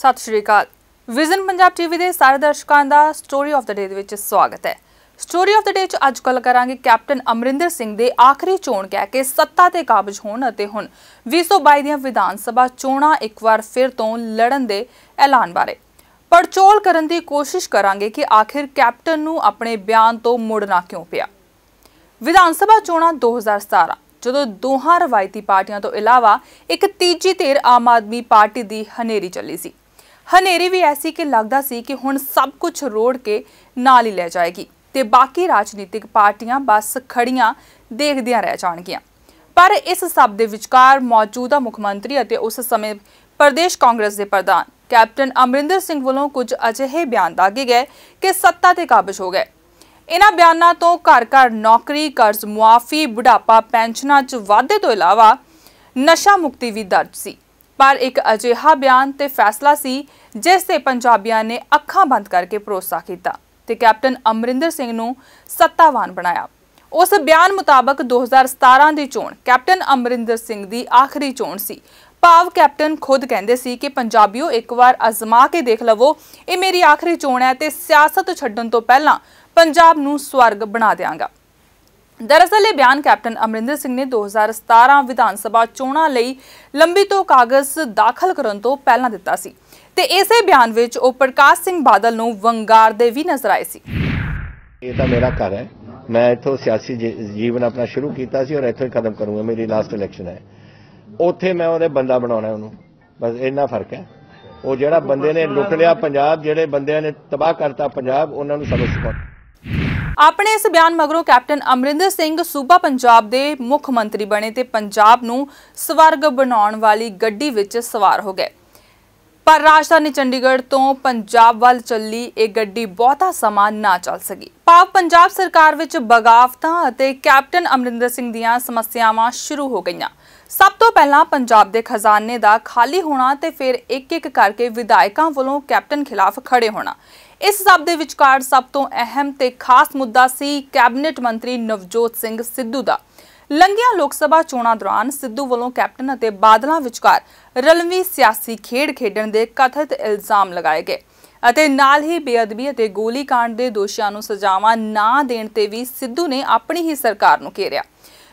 ਸਤਿ ਸ਼੍ਰੀ ਅਕਾਲ ਵਿਜ਼ਨ ਪੰਜਾਬ ਟੀਵੀ ਦੇ ਸਾਰੇ ਦਰਸ਼ਕਾਂ ਦਾ ਸਟੋਰੀ ਆਫ ਦਾ ਡੇ ਦੇ ਵਿੱਚ ਸਵਾਗਤ ਹੈ ਸਟੋਰੀ ਆਫ ਦਾ ਡੇ 'ਚ ਅੱਜ ਗੱਲ ਕਰਾਂਗੇ ਕੈਪਟਨ ਅਮਰਿੰਦਰ ਸਿੰਘ ਦੇ ਆਖਰੀ ਚੋਣ ਕਹਿ ਕੇ ਸੱਤਾ ਤੇ ਕਾਬਜ ਹੋਣ ਅਤੇ ਹੁਣ 2022 ਦੀਆਂ ਵਿਧਾਨ ਸਭਾ ਚੋਣਾਂ ਇੱਕ ਵਾਰ ਫਿਰ ਤੋਂ ਲੜਨ ਦੇ ਐਲਾਨ ਬਾਰੇ ਪਰਚੋਲ ਕਰਨ ਦੀ ਕੋਸ਼ਿਸ਼ ਕਰਾਂਗੇ ਕਿ ਆਖਿਰ ਕੈਪਟਨ ਨੂੰ ਆਪਣੇ ਬਿਆਨ ਤੋਂ ਮੁੜਨਾ ਕਿਉਂ ਪਿਆ ਵਿਧਾਨ ਸਭਾ ਚੋਣਾਂ 2017 ਜਦੋਂ ਦੋਹਾਂ ਰਵਾਇਤੀ ਪਾਰਟੀਆਂ ਤੋਂ ਇਲਾਵਾ ਇੱਕ ਤੀਜੀ ਧਿਰ ਆਮ ਆਦਮੀ ਪਾਰਟੀ ਦੀ ਹਨੇਰੀ ਚੱਲੀ ਸੀ ਹਨੇਰੀ ਵੀ ਐਸੀ ਕਿ ਲੱਗਦਾ ਸੀ ਕਿ ਹੁਣ ਸਭ ਕੁਝ ਰੋੜ ਕੇ ਨਾਲ ਹੀ ਲੈ ਜਾਏਗੀ ਤੇ ਬਾਕੀ ਰਾਜਨੀਤਿਕ ਪਾਰਟੀਆਂ ਬਸ ਖੜੀਆਂ ਦੇਖਦਿਆਂ ਰਹਿ ਜਾਣਗੀਆਂ ਪਰ ਇਸ ਸਭ ਦੇ ਵਿਚਕਾਰ ਮੌਜੂਦਾ ਮੁੱਖ ਮੰਤਰੀ ਅਤੇ ਉਸ ਸਮੇਂ ਪ੍ਰਦੇਸ਼ ਕਾਂਗਰਸ ਦੇ ਪ੍ਰਧਾਨ ਕੈਪਟਨ ਅਮਰਿੰਦਰ ਸਿੰਘ ਵੱਲੋਂ ਕੁਝ ਅਜਿਹੇ ਬਿਆਨ ਦਾਗੇ ਗਏ ਕਿ ਸੱਤਾ ਤੇ ਕਾਬਜ ਹੋ ਗਏ ਇਹਨਾਂ ਬਿਆਨਾਂ ਤੋਂ ਘਰ-ਘਰ ਨੌਕਰੀ, ਕਰਜ਼ ਮੁਆਫੀ, ਬੁਢਾਪਾ ਪੈਨਸ਼ਨਾਂ 'ਚ ਵਾਧੇ ਤੋਂ ਇਲਾਵਾ ਨਸ਼ਾ ਮੁਕਤੀ ਵੀ ਦਰਜ ਸੀ ਪਰ ਇੱਕ ਅਜਿਹਾ ਬਿਆਨ ਤੇ ਫੈਸਲਾ ਸੀ ਜਿਸ ਤੇ ਪੰਜਾਬੀਆਂ ਨੇ ਅੱਖਾਂ ਬੰਦ ਕਰਕੇ ਭਰੋਸਾ ਕੀਤਾ ਤੇ ਕੈਪਟਨ ਅਮਰਿੰਦਰ ਸਿੰਘ ਨੂੰ ਸੱਤਾਵਾਨ ਬਣਾਇਆ ਉਸ ਬਿਆਨ ਮੁਤਾਬਕ 2017 ਦੀ ਚੋਣ ਕੈਪਟਨ ਅਮਰਿੰਦਰ ਸਿੰਘ ਦੀ ਆਖਰੀ ਚੋਣ ਸੀ ਭਾਵ ਕੈਪਟਨ ਖੁਦ ਕਹਿੰਦੇ ਸੀ ਕਿ ਪੰਜਾਬੀਓ ਇੱਕ ਵਾਰ ਅਜ਼ਮਾ ਕੇ ਦੇਖ ਲਵੋ ਇਹ ਮੇਰੀ ਆਖਰੀ ਚੋਣ ਹੈ ਤੇ ਸਿਆਸਤ ਛੱਡਣ ਤੋਂ ਪਹਿਲਾਂ ਪੰਜਾਬ ਨੂੰ ਸਵਰਗ ਬਣਾ ਦੇਵਾਂਗਾ ਦਰਅਸਲ ਇਹ ਬਿਆਨ ਕੈਪਟਨ ਅਮਰਿੰਦਰ ਸਿੰਘ ਨੇ 2017 ਵਿਧਾਨ ਸਭਾ ਚੋਣਾਂ ਲਈ ਲੰਬੀ ਤੋਂ ਕਾਗਜ਼ ਦਾਖਲ ਕਰਨ ਤੋਂ ਪਹਿਲਾਂ ਦਿੱਤਾ ਸੀ ਤੇ ਇਸੇ ਬਿਆਨ ਵਿੱਚ ਉਹ ਪ੍ਰਕਾਸ਼ ਸਿੰਘ ਬਾਦਲ ਨੂੰ ਵੰਗਾਰ ਦੇ ਵੀ ਨਜ਼ਰ ਆਏ ਸੀ ਇਹ ਤਾਂ ਮੇਰਾ ਘਰ ਹੈ ਮੈਂ ਇੱਥੋਂ ਸਿਆਸੀ ਜੀਵਨ ਆਪਣਾ ਸ਼ੁਰੂ ਕੀਤਾ ਸੀ ਔਰ ਇੱਥੋਂ ਹੀ ਖਤਮ ਕਰੂੰਗਾ ਮੇਰੀ ਲਾਸਟ ਇਲੈਕਸ਼ਨ ਹੈ ਉੱਥੇ ਮੈਂ ਉਹਦੇ ਬੰਦਾ ਬਣਾਉਣਾ ਉਹਨੂੰ ਬਸ ਇੰਨਾ ਫਰਕ ਹੈ ਉਹ ਜਿਹੜਾ ਬੰਦੇ ਨੇ ਲੁੱਟ ਲਿਆ ਪੰਜਾਬ ਜਿਹੜੇ ਬੰਦਿਆਂ ਨੇ ਤਬਾਹ ਕਰਤਾ ਪੰਜਾਬ ਉਹਨਾਂ ਨੂੰ ਸਭ ਸਪੋਰਟ ਆਪਣੇ ਇਸ ਬਿਆਨ ਮਗਰੋਂ ਕੈਪਟਨ ਅਮਰਿੰਦਰ ਸਿੰਘ ਸੂਬਾ ਪੰਜਾਬ ਦੇ ਮੁੱਖ ਮੰਤਰੀ ਬਣੇ ਤੇ ਪੰਜਾਬ ਨੂੰ ਸਵਰਗ ਬਣਾਉਣ ਵਾਲੀ ਗੱਡੀ ਵਿੱਚ ਸਵਾਰ ਹੋ ਗਏ ਪਰ ਰਾਜਧਾਨੀ ਚੰਡੀਗੜ੍ਹ ਤੋਂ ਪੰਜਾਬ ਵੱਲ ਚੱਲੀ ਇਹ ਗੱਡੀ ਬਹੁਤਾ ਸਮਾਂ ਨਾ ਚੱਲ ਸਕੀ ਪਾਪ ਪੰਜਾਬ ਸਰਕਾਰ ਵਿੱਚ ਬਗਾਵਤਾਂ ਅਤੇ ਕੈਪਟਨ ਅਮਰਿੰਦਰ ਸਿੰਘ ਦੀਆਂ ਸਮੱਸਿਆਵਾਂ ਸ਼ੁਰੂ ਹੋ ਗਈਆਂ ਸਭ ਤੋਂ ਪਹਿਲਾਂ ਪੰਜਾਬ ਦੇ ਖਜ਼ਾਨੇ ਦਾ ਖਾਲੀ ਹੋਣਾ ਤੇ ਫਿਰ ਇੱਕ ਇੱਕ ਕਰਕੇ ਵਿਧਾਇਕਾਂ ਵੱਲੋਂ ਕੈਪਟਨ ਖਿਲਾਫ ਖੜੇ ਹੋਣਾ ਇਸ ਸਭ ਦੇ ਵਿਚਕਾਰ ਸਭ ਤੋਂ ਅਹਿਮ ਤੇ ਖਾਸ ਮੁੱਦਾ ਸੀ ਕੈਬਨਿਟ ਮੰਤਰੀ ਨਵਜੋਤ ਸਿੰਘ ਸਿੱਧੂ ਦਾ ਲੰਗੀਆਂ ਲੋਕ ਸਭਾ ਚੋਣਾਂ ਦੌਰਾਨ ਸਿੱਧੂ ਵੱਲੋਂ ਕੈਪਟਨ ਅਤੇ ਬਾਦਲਾਂ ਵਿਚਕਾਰ ਰਲਵੀਂ ਸਿਆਸੀ ਖੇਡ ਖੇਡਣ ਦੇ ਕਥਿਤ ਇਲਜ਼ਾਮ ਲਗਾਏ ਗਏ ਅਤੇ ਨਾਲ ਹੀ ਬੇਅਦਬੀ ਅਤੇ ਗੋਲੀ ਕਾਂਡ ਦੇ ਦੋਸ਼ੀਆਂ ਨੂੰ ਸਜ਼ਾਵਾਂ ਨਾ ਦੇਣ ਤੇ ਵੀ ਸਿੱਧੂ ਨੇ ਆਪਣੀ ਹੀ ਸਰਕਾਰ ਨੂੰ ਘੇਰਿਆ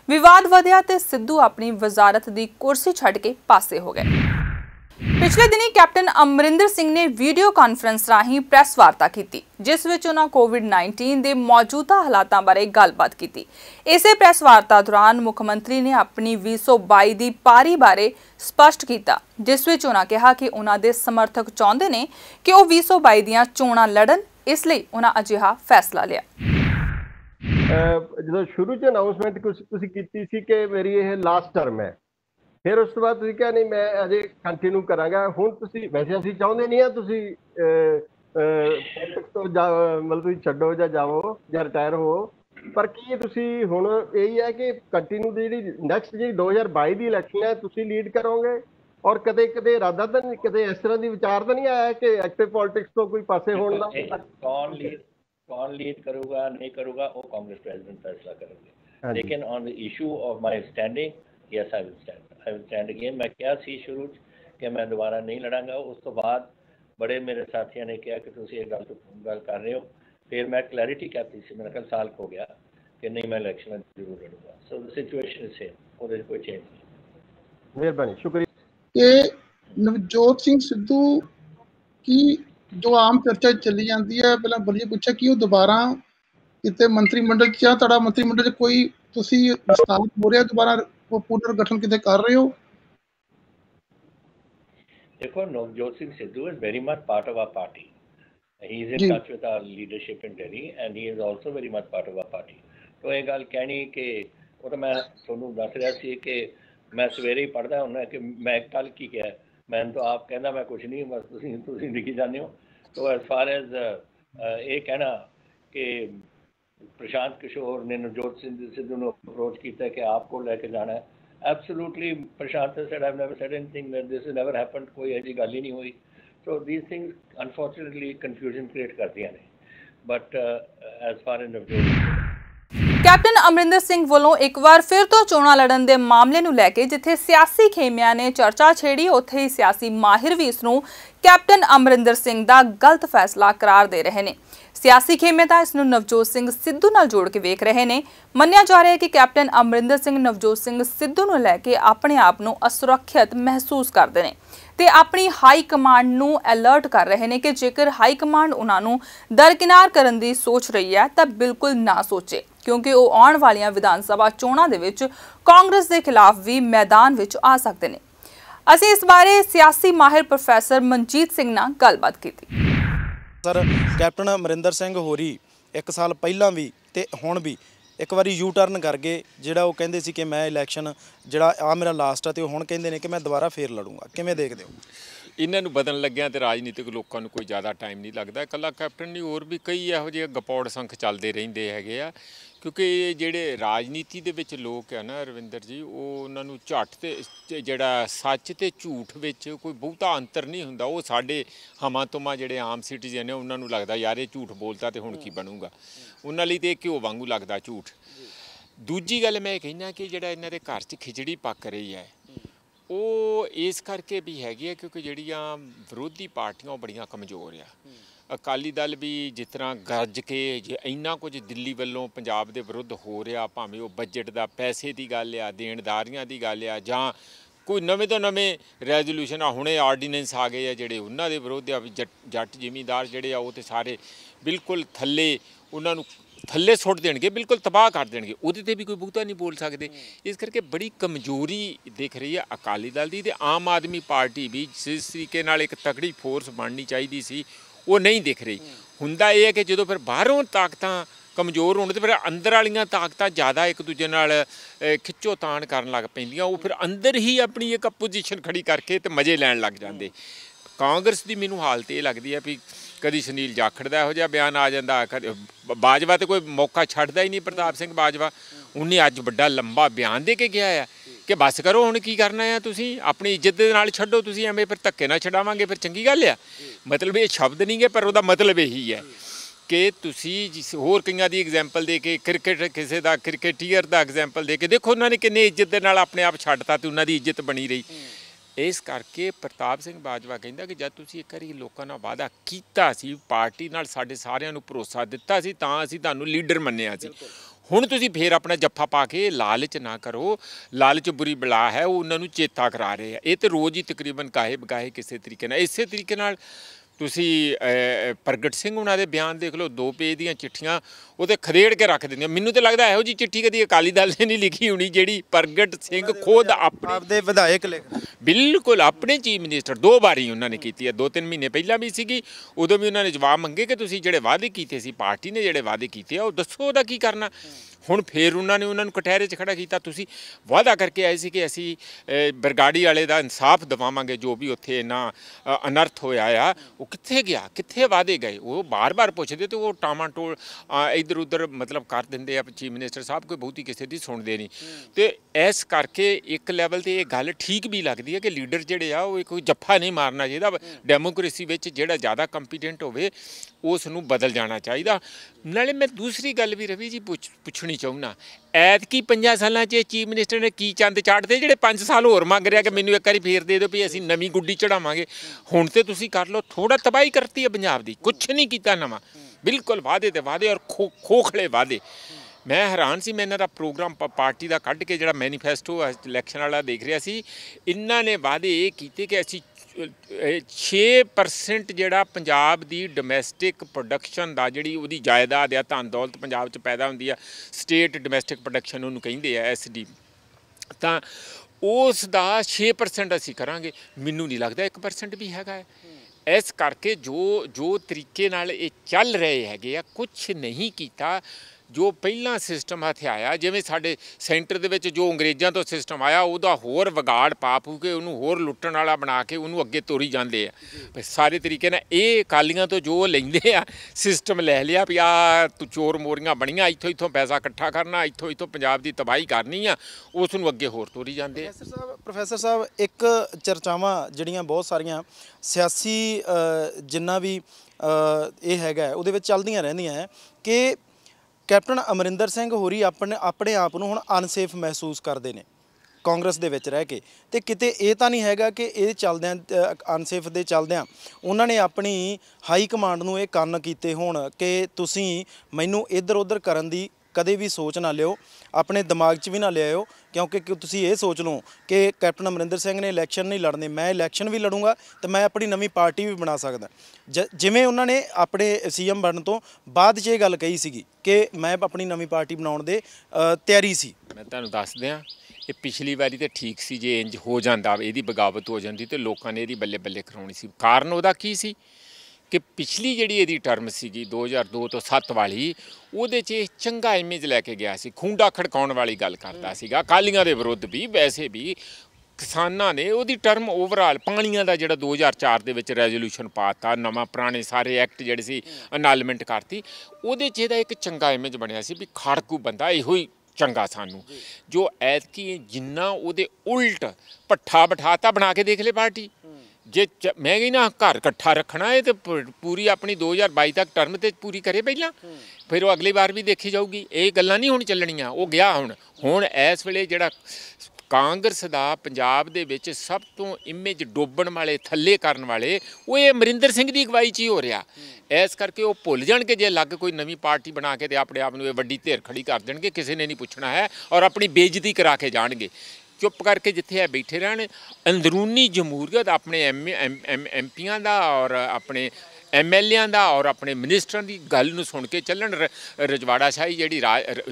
ਵਿਵਾਦ ਵਧਿਆ ਤੇ ਸਿੱਧੂ ਆਪਣੀ ਵਜ਼ਾਰਤ ਦੀ ਕੁਰਸੀ ਛੱਡ ਕੇ ਪਾਸੇ ਹੋ ਗਏ ਪਿਛਲੇ ਦਿਨੀ ਕੈਪਟਨ ਅਮਰਿੰਦਰ ਸਿੰਘ ਨੇ ਵੀਡੀਓ ਕਾਨਫਰੰਸ ਰਾਹੀਂ ਪ੍ਰੈਸ ਵਾਰਤਾ ਕੀਤੀ ਜਿਸ ਵਿੱਚ ਉਹਨਾਂ ਕੋਵਿਡ-19 ਦੇ ਮੌਜੂਦਾ ਹਾਲਾਤਾਂ ਬਾਰੇ ਗੱਲਬਾਤ ਕੀਤੀ ਇਸੇ ਪ੍ਰੈਸ ਵਾਰਤਾ ਦੌਰਾਨ ਮੁੱਖ ਮੰਤਰੀ ਨੇ ਆਪਣੀ 2022 ਦੀ ਪਾਰੀ ਬਾਰੇ ਸਪਸ਼ਟ ਕੀਤਾ ਜਿਸ ਵਿੱਚ ਉਹਨਾਂ ਕਿਹਾ ਕਿ ਉਹਨਾਂ ਦੇ ਸਮਰਥਕ ਚਾਹੁੰਦੇ ਨੇ ਕਿ ਉਹ 2022 ਦੀਆਂ ਚੋਣਾਂ ਲੜਨ ਇਸ ਲਈ ਉਹਨਾਂ ਅਜਿਹਾ ਫੈਸਲਾ ਲਿਆ ਜਦੋਂ ਸ਼ੁਰੂ ਚ ਅਨਾਉਂਸਮੈਂਟ ਤੁਸੀਂ ਕੀਤੀ ਸੀ ਕਿ ਮੇਰੀ ਇਹ ਲਾਸਟ ਟਰਮ ਹੈ ਫਿਰ ਉਸ ਤੋਂ ਬਾਅਦ ਤੁਸੀਂ ਕਿਹਾ ਨਹੀਂ ਮੈਂ ਅਜੇ ਕੰਟੀਨਿਊ ਕਰਾਂਗਾ ਹੁਣ ਤੁਸੀਂ ਵੈਸੇ ਅਸੀਂ ਚਾਹੁੰਦੇ ਨਹੀਂ ਆ ਤੁਸੀਂ ਤੋਂ ਮਤਲਬ ਤੁਸੀਂ ਛੱਡੋ ਜਾਂ ਜਾਵੋ ਜਾਂ ਰਿਟਾਇਰ ਹੋ ਪਰ ਕੀ ਤੁਸੀਂ ਹੁਣ ਇਹੀ ਹੈ ਕਿ ਕੰਟੀਨਿਊ ਦੀ ਜਿਹੜੀ ਨੈਕਸਟ ਜਿਹੜੀ 2022 ਦੀ ਇਲੈਕਸ਼ਨ ਹੈ ਤੁਸੀਂ ਲੀਡ ਕਰੋਗੇ ਔਰ ਕਦੇ ਕਦੇ ਇਰਾਦਾ ਤਾਂ ਕਦੇ ਇਸ ਤਰ੍ਹਾਂ ਦੀ ਵਿਚਾਰ ਤਾਂ ਨਹੀਂ ਆਇਆ ਕਿ ਐਕਟਿਵ ਪੋਲਿਟਿਕਸ ਤੋਂ ਕੋਈ ਪਾਸੇ ਹੋਣ ਦਾ ਕੌਣ ਲੀਡ ਕੌਣ ਲੀਡ ਕਰੂਗਾ ਨਹੀਂ ਕਰੂਗਾ ਉਹ ਕਾਂਗਰਸ ਪ੍ਰੈਜ਼ੀਡੈਂਟ ਫੈਸਲਾ ਕਰੇਗਾ ਲੇਕਿਨ on the issue of my standing yes I will stand I will stand again मैं क्या सी शुरू कि मैं दोबारा नहीं लड़ांगा उस तो बाद बड़े मेरे साथियों ने कहा कि तुम ये गल गल कर रहे हो फिर मैं क्लैरिटी कहती सी मेरा कल साल हो गया कि नहीं मैं इलेक्शन में जरूर लड़ूंगा so the situation is same और इज कोई चेंज नहीं मेहरबानी शुक्रिया ये नवजोत सिंह सिद्धू की जो आम चर्चा चली जाती है पहला बलिए पूछा कि वो दोबारा कितने मंत्रिमंडल चाहे मंत्रिमंडल कोई विस्तार हो रहा दोबारा को पुनर्गठन कितने कर रहे हो देखो Navjot Singh Sidhu is very much part of our party he is in touch with our leadership in Delhi and he is also very much part of our party तो ਇਹ ਗੱਲ ਕਹਿਣੀ ਕਿ ਉਹ ਤਾਂ ਮੈਂ ਤੁਹਾਨੂੰ ਦੱਸ ਰਿਹਾ ਸੀ ਕਿ ਮੈਂ ਸਵੇਰੇ ਹੀ ਪੜਦਾ ਹੁੰਦਾ ਕਿ ਮੈਂ ਕੱਲ ਕੀ ਕਿਹਾ ਮੈਂ ਤਾਂ ਆਪ ਕਹਿੰਦਾ ਮੈਂ ਕੁਝ ਨਹੀਂ ਬਸ ਤੁਸੀਂ ਤੁਸੀਂ ਲਿਖੀ ਜਾਂਦੇ ਹੋ ਸੋ ਐਸ ਫਾਰ ਐਜ਼ ਇਹ ਕਹਿਣਾ ਕਿ ਪ੍ਰਸ਼ਾਂਤ ਕਿਸ਼ੋਰ ਨੇ ਨਵਜੋਤ ਸਿੰਘ ਸਿੱਧੂ ਨੂੰ ਅਪਰੋਚ ਕੀਤਾ ਕਿ ਆਪ ਕੋ ਲੈ ਕੇ ਜਾਣਾ ਹੈ absolutely Prashant said I have never said anything that this never happened ਕੋਈ ਐਸੀ ਗੱਲ ਹੀ ਨਹੀਂ ਹੋਈ so these things unfortunately confusion create ਕਰਦੀਆਂ ਨੇ but as far as Navjot captain Amarinder Singh ਵੱਲੋਂ ਇੱਕ ਵਾਰ ਫਿਰ ਤੋਂ ਚੋਣਾਂ ਲੜਨ ਦੇ ਮਾਮਲੇ ਨੂੰ ਲੈ ਕੇ ਜਿੱਥੇ ਸਿਆਸੀ ਖੇਮਿਆਂ ਨੇ ਚਰਚਾ ਛੇੜੀ ਉੱਥੇ ਹੀ ਸਿਆਸੀ ਮਾਹਿਰ ਵੀ ਇਸ ਨੂੰ ਕੈਪਟਨ ਅਮਰਿੰਦਰ ਸਿੰਘ ਦਾ ਗਲਤ ਫੈਸਲਾ ਕਰਾਰ ਦੇ ਰਹੇ ਨੇ ਸਿਆਸੀ ਖੇਮੇ ਤਾਂ ਇਸ ਨੂੰ ਨਵਜੋਤ ਸਿੰਘ ਸਿੱਧੂ ਨਾਲ ਜੋੜ ਕੇ ਵੇਖ ਰਹੇ ਨੇ ਮੰਨਿਆ ਜਾ ਰਿਹਾ ਹੈ ਕਿ ਕੈਪਟਨ ਅਮਰਿੰਦਰ ਸਿੰਘ ਨਵਜੋਤ ਸਿੰਘ ਸਿੱਧੂ ਨੂੰ ਲੈ ਕੇ ਆਪਣੇ ਆਪ ਨੂੰ ਅਸੁਰੱਖਿਅਤ ਮਹਿਸੂਸ ਕਰਦੇ ਨੇ ਤੇ ਆਪਣੀ ਹਾਈ ਕਮਾਂਡ ਨੂੰ ਅਲਰਟ ਕਰ ਰਹੇ ਨੇ ਕਿ ਜੇਕਰ ਹਾਈ ਕਮਾਂਡ ਉਹਨਾਂ ਨੂੰ ਦਰਕਿਨਾਰ ਕਰਨ ਦੀ ਸੋਚ ਰਹੀ ਹੈ ਤਾਂ ਬਿਲਕੁਲ ਨਾ ਸੋਚੇ ਕਿਉਂਕਿ ਉਹ ਆਉਣ ਵਾਲੀਆਂ ਵਿਧਾਨ ਸਭਾ ਚੋਣਾਂ ਦੇ ਵਿੱਚ ਕਾਂਗਰਸ ਦੇ ਖਿਲਾਫ ਵੀ ਮੈਦਾਨ ਵਿੱਚ ਆ ਸਕਦੇ ਨੇ ਅਸੀਂ ਇਸ ਬਾਰੇ ਸਿਆਸੀ ਮਾਹਿਰ ਪ੍ਰੋਫੈਸਰ ਮਨਜੀਤ ਸਿੰਘ ਨਾਲ ਗੱਲਬਾਤ ਕੀਤੀ ਸਰ ਕੈਪਟਨ ਅਮਰਿੰਦਰ ਸਿੰਘ ਹੋਰੀ ਇੱਕ ਸਾਲ ਪਹਿਲਾਂ ਵੀ ਤੇ ਹੁਣ ਵੀ ਇੱਕ ਵਾਰੀ ਯੂ ਟਰਨ ਕਰ ਗਏ ਜਿਹੜਾ ਉਹ ਕਹਿੰਦੇ ਸੀ ਕਿ ਮੈਂ ਇਲੈਕਸ਼ਨ ਜਿਹੜਾ ਆ ਮੇਰਾ ਲਾਸਟ ਆ ਤੇ ਹੁਣ ਕਹਿੰਦੇ ਨੇ ਕਿ ਮੈਂ ਦੁਬਾਰਾ ਫੇਰ ਲੜੂੰਗਾ ਕਿਵੇਂ ਦੇਖਦੇ ਹੋ ਇਹਨਾਂ ਨੂੰ ਬਦਲਣ ਲੱਗਿਆਂ ਤੇ ਰਾਜਨੀਤਿਕ ਲੋਕਾਂ ਨੂੰ ਕੋਈ ਜ਼ਿਆਦਾ ਟਾਈਮ ਨਹੀਂ ਲੱਗਦਾ ਇਕੱਲਾ ਕੈਪਟਨ ਨਹੀਂ ਹੋਰ ਵੀ ਕਈ ਇਹੋ ਜਿਹੇ ਗਪੌੜ ਸੰਖ ਚੱਲਦੇ ਰਹਿੰਦੇ ਹੈਗੇ ਆ ਕਿਉਂਕਿ ਜਿਹੜੇ ਰਾਜਨੀਤੀ ਦੇ ਵਿੱਚ ਲੋਕ ਆ ਨਾ ਰਵਿੰਦਰ ਜੀ ਉਹ ਉਹਨਾਂ ਨੂੰ ਝੱਟ ਤੇ ਜਿਹੜਾ ਸੱਚ ਤੇ ਝੂਠ ਵਿੱਚ ਕੋਈ ਬਹੁਤਾ ਅੰਤਰ ਨਹੀਂ ਹੁੰਦਾ ਉਹ ਸਾਡੇ ਹਮਾਂ ਤੁਮਾਂ ਜਿਹੜੇ ਆਮ ਸਿਟੀਜ਼ਨ ਨੇ ਉਹਨਾਂ ਨੂੰ ਲੱਗਦਾ ਯਾਰ ਇਹ ਝੂਠ ਬੋਲਦਾ ਤੇ ਹੁਣ ਕੀ ਬਣੂਗਾ ਉਹਨਾਂ ਲਈ ਤੇ ਘਿਓ ਵਾਂਗੂ ਲੱਗਦਾ ਝੂਠ ਦੂਜੀ ਗੱਲ ਮੈਂ ਇਹ ਕਹਿਣਾ ਕਿ ਜਿਹੜਾ ਇਹਨਾਂ ਦੇ ਘਰ 'ਚ ਖਿਚੜੀ ਪੱਕ ਰਹੀ ਹੈ ਉਹ ਇਸ ਕਰਕੇ ਵੀ ਹੈਗੀ ਹੈ ਕਿਉਂਕਿ ਜਿਹੜੀਆਂ ਵਿਰੋਧੀ ਪਾਰਟੀਆਂ ਉਹ ਬੜੀਆਂ ਕਮਜ਼ੋਰ ਆ ਅਕਾਲੀ ਦਲ ਵੀ ਜਿਸ ਤਰ੍ਹਾਂ ਗਰਜ ਕੇ ਜੇ ਇੰਨਾ ਕੁਝ ਦਿੱਲੀ ਵੱਲੋਂ ਪੰਜਾਬ ਦੇ ਵਿਰੁੱਧ ਹੋ ਰਿਹਾ ਭਾਵੇਂ ਉਹ ਬਜਟ ਦਾ ਪੈਸੇ ਦੀ ਗੱਲ ਆ ਦੇਣਦਾਰੀਆਂ ਦੀ ਗੱਲ ਆ ਜਾਂ ਕੋਈ ਨਵੇਂ ਤੋਂ ਨਵੇਂ ਰੈਜ਼ੋਲੂਸ਼ਨ ਆ ਹੁਣੇ ਆਰਡੀਨੈਂਸ ਆ ਗਏ ਆ ਜਿਹੜੇ ਉਹਨਾਂ ਦੇ ਵਿਰੋਧ ਆ ਜੱਟ ਜ਼ਿਮੀਂਦਾਰ ਜਿਹੜੇ ਆ ਉਹ ਤੇ ਸਾਰੇ ਬਿਲਕੁਲ ਥੱਲੇ ਉਹਨਾਂ ਨੂੰ ਥੱਲੇ ਸੁੱਟ ਦੇਣਗੇ ਬਿਲਕੁਲ ਤਬਾਹ ਕਰ ਦੇਣਗੇ ਉਹਦੇ ਤੇ ਵੀ ਕੋਈ ਬੁਗਤਾ ਨਹੀਂ ਬੋਲ ਸਕਦੇ ਇਸ ਕਰਕੇ ਬੜੀ ਕਮਜ਼ੋਰੀ ਦਿਖ ਰਹੀ ਹੈ ਅਕਾਲੀ ਦਲ ਦੀ ਤੇ ਆਮ ਆਦਮੀ ਪਾਰਟੀ ਵੀ ਜਿਸ ਤਰੀਕੇ ਨਾਲ ਇੱਕ ਤਕੜੀ ਫੋਰਸ ਬਣਨੀ ਚਾਹੀਦੀ ਸੀ ਉਹ ਨਹੀਂ ਦਿਖ ਰਹੀ ਹੁੰਦਾ ਇਹ ਹੈ ਕਿ ਜਦੋਂ ਫਿਰ ਬਾਹਰੋਂ ਤਾਕਤਾਂ ਕਮਜ਼ੋਰ ਹੋਣ ਤੇ ਫਿਰ ਅੰਦਰ ਵਾਲੀਆਂ ਤਾਕਤਾਂ ਜ਼ਿਆਦਾ ਇੱਕ ਦੂਜੇ ਨਾਲ ਖਿੱਚੋ ਤਾਣ ਕਰਨ ਲੱਗ ਪੈਂਦੀਆਂ ਉਹ ਫਿਰ ਅੰਦਰ ਹੀ ਆਪਣੀ ਇੱਕ ਪੋਜੀਸ਼ਨ ਖੜੀ ਕਰਕੇ ਤੇ ਮਜ਼ੇ ਲੈਣ ਲੱਗ ਜਾਂਦੇ ਕਾਂਗਰਸ ਦੀ ਮੈਨੂੰ ਹਾਲਤ ਇਹ ਲੱਗਦੀ ਹੈ ਵੀ ਕਦੀ ਸੁਨੀਲ ਜਾਖੜ ਦਾ ਇਹੋ ਜਿਹਾ ਬਿਆਨ ਆ ਜਾਂਦਾ ਬਾਜਵਾ ਤੇ ਕੋਈ ਮੌਕਾ ਛੱਡਦਾ ਹੀ ਨਹੀਂ ਪ੍ਰਤਾਪ ਸਿੰਘ ਬਾਜਵਾ ਉਹਨੇ ਅੱਜ ਵੱਡਾ ਲੰਬਾ ਬਿਆਨ ਦੇ ਕੇ ਗਿਆ ਆ ਕਿ ਬਸ ਕਰੋ ਹੁਣ ਕੀ ਕਰਨਾ ਆ ਤੁਸੀਂ ਆਪਣੀ ਇੱਜ਼ਤ ਦੇ ਨਾਲ ਛੱਡੋ ਤੁਸੀਂ ਐਵੇਂ ਫਿਰ ਧੱਕੇ ਨਾਲ ਛਡਾਵਾਂਗੇ ਫਿਰ ਚੰਗੀ ਗੱਲ ਆ ਮਤਲਬ ਇਹ ਸ਼ਬਦ ਨਹੀਂਗੇ ਪਰ ਉਹਦਾ ਮਤਲਬ ਇਹੀ ਹੈ ਕਿ ਤੁਸੀਂ ਹੋਰ ਕਈਆਂ ਦੀ ਐਗਜ਼ਾਮਪਲ ਦੇ ਕੇ ਕ੍ਰਿਕਟ ਕਿਸੇ ਦਾ ਕ੍ਰਿਕਟੀਅਰ ਦਾ ਐਗਜ਼ਾਮਪਲ ਦੇ ਕੇ ਦੇਖੋ ਉਹਨਾਂ ਨੇ ਕਿੰਨੇ ਇੱਜ਼ਤ ਦੇ ਨਾਲ ਆਪਣੇ ਆਪ ਛੱਡਤਾ ਤੇ ਉਹਨਾਂ ਦੀ ਇੱਜ਼ਤ ਬਣੀ ਰਹੀ ਇਸ ਕਰਕੇ ਪ੍ਰਤਾਪ ਸਿੰਘ ਬਾਜਵਾ ਕਹਿੰਦਾ ਕਿ ਜਦ ਤੁਸੀਂ ਇੱਕ ਵਾਰੀ ਲੋਕਾਂ ਨਾਲ ਵਾਅਦਾ ਕੀਤਾ ਸੀ ਪਾਰਟੀ ਨਾਲ ਸਾਡੇ ਸਾਰਿਆਂ ਨੂੰ ਭਰੋਸਾ ਦਿੱਤਾ ਸੀ ਤਾਂ ਅਸੀਂ ਤੁਹਾਨੂੰ ਲੀਡਰ ਮੰਨਿਆ ਸੀ ਹੁਣ ਤੁਸੀਂ ਫੇਰ ਆਪਣਾ ਜੱਫਾ ਪਾ ਕੇ ਲਾਲਚ ਨਾ ਕਰੋ ਲਾਲਚ ਬੁਰੀ ਬਲਾ ਹੈ ਉਹ ਉਹਨਾਂ ਨੂੰ ਚੇਤਾ ਕਰਾ ਰਹੇ ਆ ਇਹ ਤੇ ਰੋਜ਼ ਹੀ ਤਕਰੀਬਨ ਕਾਹੇ ਬਗਾਹੇ ਕਿਸੇ ਤਰੀਕੇ ਨਾਲ ਇਸੇ ਤਰੀਕੇ ਨਾਲ ਤੁਸੀਂ ਪ੍ਰਗਟ ਸਿੰਘ ਉਹਨਾਂ ਦੇ ਬਿਆਨ ਦੇਖ ਲਓ ਦੋ ਪੇਜ ਦੀਆਂ ਚਿੱਠੀਆਂ ਉਹਦੇ ਖਦੇੜ ਕੇ ਰੱਖ ਦਿੰਦੀਆਂ ਮੈਨੂੰ ਤੇ ਲੱਗਦਾ ਇਹੋ ਜੀ ਚਿੱਠੀ ਕਦੀ ਅਕਾਲੀ ਦਲ ਨੇ ਨਹੀਂ ਲਿਖੀ ਹੋਣੀ ਜਿਹੜੀ ਪ੍ਰਗਟ ਸਿੰਘ ਖੁਦ ਆਪਣੇ ਆਪਦੇ ਵਿਧਾਇਕ ਲਿਖ ਬਿਲਕੁਲ ਆਪਣੇ ਚੀਫ ਮਿਨਿਸਟਰ ਦੋ ਵਾਰੀ ਉਹਨਾਂ ਨੇ ਕੀਤੀ ਹੈ ਦੋ ਤਿੰਨ ਮਹੀਨੇ ਪਹਿਲਾਂ ਵੀ ਸੀਗੀ ਉਦੋਂ ਵੀ ਉਹਨਾਂ ਨੇ ਜਵਾਬ ਮੰਗੇ ਕਿ ਤੁਸੀਂ ਜਿਹੜੇ ਵਾਅਦੇ ਕੀਤੇ ਸੀ ਪਾਰਟੀ ਨੇ ਜਿਹੜੇ ਵਾਅਦੇ ਕੀਤੇ ਆ ਉਹ ਦੱਸੋ ਉਹਦਾ ਕੀ ਕਰਨਾ ਹੁਣ ਫੇਰ ਉਹਨਾਂ ਨੇ ਉਹਨਾਂ ਨੂੰ ਕਟਹਿਰੇ 'ਚ ਖੜਾ ਕੀਤਾ ਤੁਸੀਂ ਵਾਅਦਾ ਕਰਕੇ ਆਏ ਸੀ ਕਿ ਅਸੀਂ ਬਰਗਾੜੀ ਵਾਲੇ ਦਾ ਇਨਸਾਫ ਦਿਵਾਵਾਂਗੇ ਜੋ ਵੀ ਉੱਥੇ ਇਨਾ ਅਨਰਥ ਹੋਇਆ ਆ ਉਹ ਕਿੱਥੇ ਗਿਆ ਕਿੱਥੇ ਵਾਅਦੇ ਗਏ ਉਹ ਬਾਰ-ਬਾਰ ਪੁੱਛਦੇ ਤੇ ਉਹ ਟਾਮਾ ਟੋਲ ਇਧਰ ਉਧਰ ਮਤਲਬ ਕਰ ਦਿੰਦੇ ਆ ਚੀਫ ਮਿਨਿਸਟਰ ਸਾਹਿਬ ਕੋਈ ਬਹੁਤੀ ਕਿਸੇ ਦੀ ਸੁਣਦੇ ਨਹੀਂ ਤੇ ਇਸ ਕਰਕੇ ਇੱਕ ਲੈਵਲ ਤੇ ਇਹ ਗੱਲ ਠੀਕ ਵੀ ਲੱਗਦੀ ਹੈ ਕਿ ਲੀਡਰ ਜਿਹੜੇ ਆ ਉਹ ਕੋਈ ਜੱਫਾ ਨਹੀਂ ਮਾਰਨਾ ਚਾਹੀਦਾ ਡੈਮੋਕ੍ਰੇਸੀ ਵਿੱਚ ਜਿਹੜਾ ਜ਼ਿਆਦਾ ਕੰਪੀਟੈਂਟ ਹੋਵੇ ਉਸ ਨੂੰ ਬਦਲ ਜਾਣਾ ਚਾਹੀਦਾ ਨਾਲੇ ਮੈਂ ਦੂਸਰੀ ਗੱਲ ਵੀ ਰਵੀ ਜੀ ਪੁੱਛਣੀ ਨਹੀਂ ਚਾਹੁੰਦਾ ਕੀ 5 ਸਾਲਾਂ 'ਚ ਚੀਫ ਮਿਨਿਸਟਰ ਨੇ ਕੀ ਚੰਦ ਚਾੜਦੇ ਜਿਹੜੇ 5 ਸਾਲ ਹੋਰ ਮੰਗ ਰਿਹਾ ਕਿ ਮੈਨੂੰ ਇੱਕ ਵਾਰੀ ਫੇਰ ਦੇ ਦਿਓ ਵੀ ਅਸੀਂ ਨਵੀਂ ਗੁੱਡੀ ਚੜਾਵਾਂਗੇ ਹੁਣ ਤੇ ਤੁਸੀਂ ਕਰ ਲਓ ਥੋੜਾ ਤਬਾਈ ਕਰਤੀ ਹੈ ਪੰਜਾਬ ਦੀ ਕੁਝ ਨਹੀਂ ਕੀਤਾ ਨਵਾਂ ਬਿਲਕੁਲ ਵਾਦੇ ਤੇ ਵਾਦੇ ਔਰ ਖੋਖਲੇ ਵਾਦੇ ਮੈਂ ਹੈਰਾਨ ਸੀ ਮੈਂ ਇਹਨਾਂ ਦਾ ਪ੍ਰੋਗਰਾਮ ਪਾਰਟੀ ਦਾ ਕੱਢ ਕੇ ਜਿਹੜਾ ਮੈਨੀਫੈਸਟੋ ਇਲੈਕਸ਼ਨ ਵਾਲਾ ਦੇਖ ਰਿਹਾ ਸੀ ਇਹਨਾਂ ਨੇ ਵਾਦੇ ਇਹ ਕੀਤੇ ਕਿ ਅਸੀਂ 6% ਜਿਹੜਾ ਪੰਜਾਬ ਦੀ ਡੋਮੈਸਟਿਕ ਪ੍ਰੋਡਕਸ਼ਨ ਦਾ ਜਿਹੜੀ ਉਹਦੀ ਜਾਇਦਾਦ ਆ ਧਨ ਦੌਲਤ ਪੰਜਾਬ 'ਚ ਪੈਦਾ ਹੁੰਦੀ ਆ ਸਟੇਟ ਡੋਮੈਸਟਿਕ ਪ੍ਰੋਡਕਸ਼ਨ ਉਹਨੂੰ ਕਹਿੰਦੇ ਆ ਐਸਡੀ ਤਾਂ ਉਸ ਦਾ 6% ਅਸੀਂ ਕਰਾਂਗੇ ਮੈਨੂੰ ਨਹੀਂ ਲੱਗਦਾ 1% ਵੀ ਹੈਗਾ ਇਸ ਕਰਕੇ ਜੋ ਜੋ ਤਰੀਕੇ ਨਾਲ ਇਹ ਚੱਲ ਰਹੇ ਹੈਗੇ ਆ ਕੁਝ ਨਹੀਂ ਕੀਤਾ ਜੋ ਪਹਿਲਾਂ ਸਿਸਟਮ ਆਇਆ ਜਿਵੇਂ ਸਾਡੇ ਸੈਂਟਰ ਦੇ ਵਿੱਚ ਜੋ ਅੰਗਰੇਜ਼ਾਂ ਤੋਂ ਸਿਸਟਮ ਆਇਆ ਉਹਦਾ ਹੋਰ ਵਿਗਾੜ ਪਾਪੂ ਕੇ ਉਹਨੂੰ ਹੋਰ ਲੁੱਟਣ ਵਾਲਾ ਬਣਾ ਕੇ ਉਹਨੂੰ ਅੱਗੇ ਤੋਰੀ ਜਾਂਦੇ ਆ ਸਾਰੇ ਤਰੀਕੇ ਨਾਲ ਇਹ ਕਾਲੀਆਂ ਤੋਂ ਜੋ ਲੈਂਦੇ ਆ ਸਿਸਟਮ ਲੈ ਲਿਆ ਵੀ ਆ ਤੂੰ ਚੋਰ ਮੋਰੀਆਂ ਬਣੀਆਂ ਇੱਥੋਂ ਇੱਥੋਂ ਪੈਸਾ ਇਕੱਠਾ ਕਰਨਾ ਇੱਥੋਂ ਇੱਥੋਂ ਪੰਜਾਬ ਦੀ ਤਬਾਹੀ ਕਰਨੀ ਆ ਉਸ ਨੂੰ ਅੱਗੇ ਹੋਰ ਤੋਰੀ ਜਾਂਦੇ ਆ ਪ੍ਰੋਫੈਸਰ ਸਾਹਿਬ ਪ੍ਰੋਫੈਸਰ ਸਾਹਿਬ ਇੱਕ ਚਰਚਾਵਾਂ ਜਿਹੜੀਆਂ ਬਹੁਤ ਸਾਰੀਆਂ ਸਿਆਸੀ ਜਿੰਨਾ ਵੀ ਇਹ ਹੈਗਾ ਉਹਦੇ ਵਿੱਚ ਚੱਲਦੀਆਂ ਰਹਿੰਦੀਆਂ ਹੈ ਕਿ ਕੈਪਟਨ ਅਮਰਿੰਦਰ ਸਿੰਘ ਹੋਰੀ ਆਪਣੇ ਆਪਣੇ ਆਪ ਨੂੰ ਹੁਣ ਅਨਸੇਫ ਮਹਿਸੂਸ ਕਰਦੇ ਨੇ ਕਾਂਗਰਸ ਦੇ ਵਿੱਚ ਰਹਿ ਕੇ ਤੇ ਕਿਤੇ ਇਹ ਤਾਂ ਨਹੀਂ ਹੈਗਾ ਕਿ ਇਹ ਚੱਲਦਿਆਂ ਅਨਸੇਫ ਦੇ ਚੱਲਦਿਆਂ ਉਹਨਾਂ ਨੇ ਆਪਣੀ ਹਾਈ ਕਮਾਂਡ ਨੂੰ ਇਹ ਕੰਨ ਕੀਤੇ ਹੋਣ ਕਿ ਤੁਸੀਂ ਮੈਨੂੰ ਇੱਧਰ ਉੱਧਰ ਕਰਨ ਦੀ ਕਦੇ ਵੀ ਸੋਚ ਨਾ ਲਿਓ ਆਪਣੇ ਦਿਮਾਗ 'ਚ ਵੀ ਨਾ ਲਿਆਇਓ ਕਿਉਂਕਿ ਕਿ ਤੁਸੀਂ ਇਹ ਸੋਚ ਲਓ ਕਿ ਕੈਪਟਨ ਅਮਰਿੰਦਰ ਸਿੰਘ ਨੇ ਇਲੈਕਸ਼ਨ ਨਹੀਂ ਲੜਨੇ ਮੈਂ ਇਲੈਕਸ਼ਨ ਵੀ ਲੜੂੰਗਾ ਤੇ ਮੈਂ ਆਪਣੀ ਨਵੀਂ ਪਾਰਟੀ ਵੀ ਬਣਾ ਸਕਦਾ ਜਿਵੇਂ ਉਹਨਾਂ ਨੇ ਆਪਣੇ ਸੀਐਮ ਬਣਨ ਤੋਂ ਬਾਅਦ 'ਚ ਇਹ ਗੱਲ ਕਹੀ ਸੀਗੀ ਕਿ ਮੈਂ ਆਪਣੀ ਨਵੀਂ ਪਾਰਟੀ ਬਣਾਉਣ ਦੇ ਤਿਆਰੀ ਸੀ ਮੈਂ ਤੁਹਾਨੂੰ ਦੱਸ ਦਿਆਂ ਇਹ ਪਿਛਲੀ ਵਾਰੀ ਤੇ ਠੀਕ ਸੀ ਜੇ ਇੰਜ ਹੋ ਜਾਂਦਾ ਇਹਦੀ ਬਗਾਵਤ ਹੋ ਜਾਂਦੀ ਤੇ ਲੋਕਾਂ ਨੇ ਇਹਦੀ ਬੱਲੇ ਬੱਲੇ ਕਰਾਉਣੀ ਸੀ ਕਾਰਨ ਉਹਦਾ ਕੀ ਸੀ ਕਿ ਪਿਛਲੀ ਜਿਹੜੀ ਇਹਦੀ ਟਰਮ ਸੀਗੀ 2002 ਤੋਂ 7 ਵਾਲੀ ਉਹਦੇ 'ਚ ਇਹ ਚੰਗਾ ਇਮੇਜ ਲੈ ਕੇ ਗਿਆ ਸੀ ਖੁੰਡਾ ਖੜਕਾਉਣ ਵਾਲੀ ਗੱਲ ਕਰਦਾ ਸੀਗਾ ਕਾਲੀਆਂ ਦੇ ਵਿਰੁੱਧ ਵੀ ਵੈਸੇ ਵੀ ਕਿਸਾਨਾਂ ਨੇ ਉਹਦੀ ਟਰਮ ਓਵਰਆਲ ਪਾਣੀਆਂ ਦਾ ਜਿਹੜਾ 2004 ਦੇ ਵਿੱਚ ਰੈਜ਼ੋਲੂਸ਼ਨ ਪਾਤਾ ਨਵਾਂ ਪੁਰਾਣੇ ਸਾਰੇ ਐਕਟ ਜਿਹੜੇ ਸੀ ਅਨਾਲਮੈਂਟ ਕਰਤੀ ਉਹਦੇ 'ਚ ਇਹਦਾ ਇੱਕ ਚੰਗਾ ਇਮੇਜ ਬਣਿਆ ਸੀ ਵੀ ਖੜਕੂ ਬੰਦਾ ਇਹੋ ਹੀ ਚੰਗਾ ਸਾਨੂੰ ਜੋ ਐਤਕੀ ਜਿੰਨਾ ਉਹਦੇ ਉਲਟ ਪੱਠਾ ਬਿਠਾਤਾ ਬਣਾ ਕੇ ਦੇਖ ਲੈ ਪਾਰਟੀ ਜੇ ਮੈਂ ਹੀ ਨਾ ਘਰ ਇਕੱਠਾ ਰੱਖਣਾ ਹੈ ਤੇ ਪੂਰੀ ਆਪਣੀ 2022 ਤੱਕ ਟਰਮ ਤੇ ਪੂਰੀ ਕਰੇ ਪਹਿਲਾਂ ਫਿਰ ਉਹ ਅਗਲੀ ਵਾਰ ਵੀ ਦੇਖੀ ਜਾਊਗੀ ਇਹ ਗੱਲਾਂ ਨਹੀਂ ਹੁਣ ਚੱਲਣੀਆਂ ਉਹ ਗਿਆ ਹੁਣ ਹੁਣ ਇਸ ਵੇਲੇ ਜਿਹੜਾ ਕਾਂਗਰਸ ਦਾ ਪੰਜਾਬ ਦੇ ਵਿੱਚ ਸਭ ਤੋਂ ਇਮੇਜ ਡੋਬਣ ਵਾਲੇ ਥੱਲੇ ਕਰਨ ਵਾਲੇ ਉਹ ਇਹ ਮਰਿੰਦਰ ਸਿੰਘ ਦੀ ਅਗਵਾਈ 'ਚ ਹੀ ਹੋ ਰਿਹਾ ਐਸ ਕਰਕੇ ਉਹ ਭੁੱਲ ਜਾਣ ਜੇ ਲੱਗ ਕੋਈ ਨਵੀਂ ਪਾਰਟੀ ਬਣਾ ਕੇ ਤੇ ਆਪਣੇ ਆਪ ਨੂੰ ਇਹ ਵੱਡੀ ਧੇਰ ਖੜੀ ਕਰ ਦੇਣਗੇ ਕਿਸੇ ਨੇ ਨਹੀਂ ਪੁੱਛਣਾ ਹੈ ਔਰ ਆਪਣੀ ਬੇਇੱਜ਼ਤੀ ਕਰਾ ਕੇ ਜਾਣਗੇ ਚੁੱਪ ਕਰਕੇ ਜਿੱਥੇ ਆ ਬੈਠੇ ਰਹਿਣ ਅੰਦਰੂਨੀ ਜਮਹੂਰੀਅਤ ਆਪਣੇ ਐਮ ਐਮ ਐਮਪੀਆਂ ਦਾ ਔਰ ਆਪਣੇ ਐਮਐਲਏਆਂ ਦਾ ਔਰ ਆਪਣੇ ਮਿਨਿਸਟਰਾਂ ਦੀ ਗੱਲ ਨੂੰ ਸੁਣ ਕੇ ਚੱਲਣ ਰਜਵਾੜਾ ਸ਼ਾਹੀ ਜਿਹੜੀ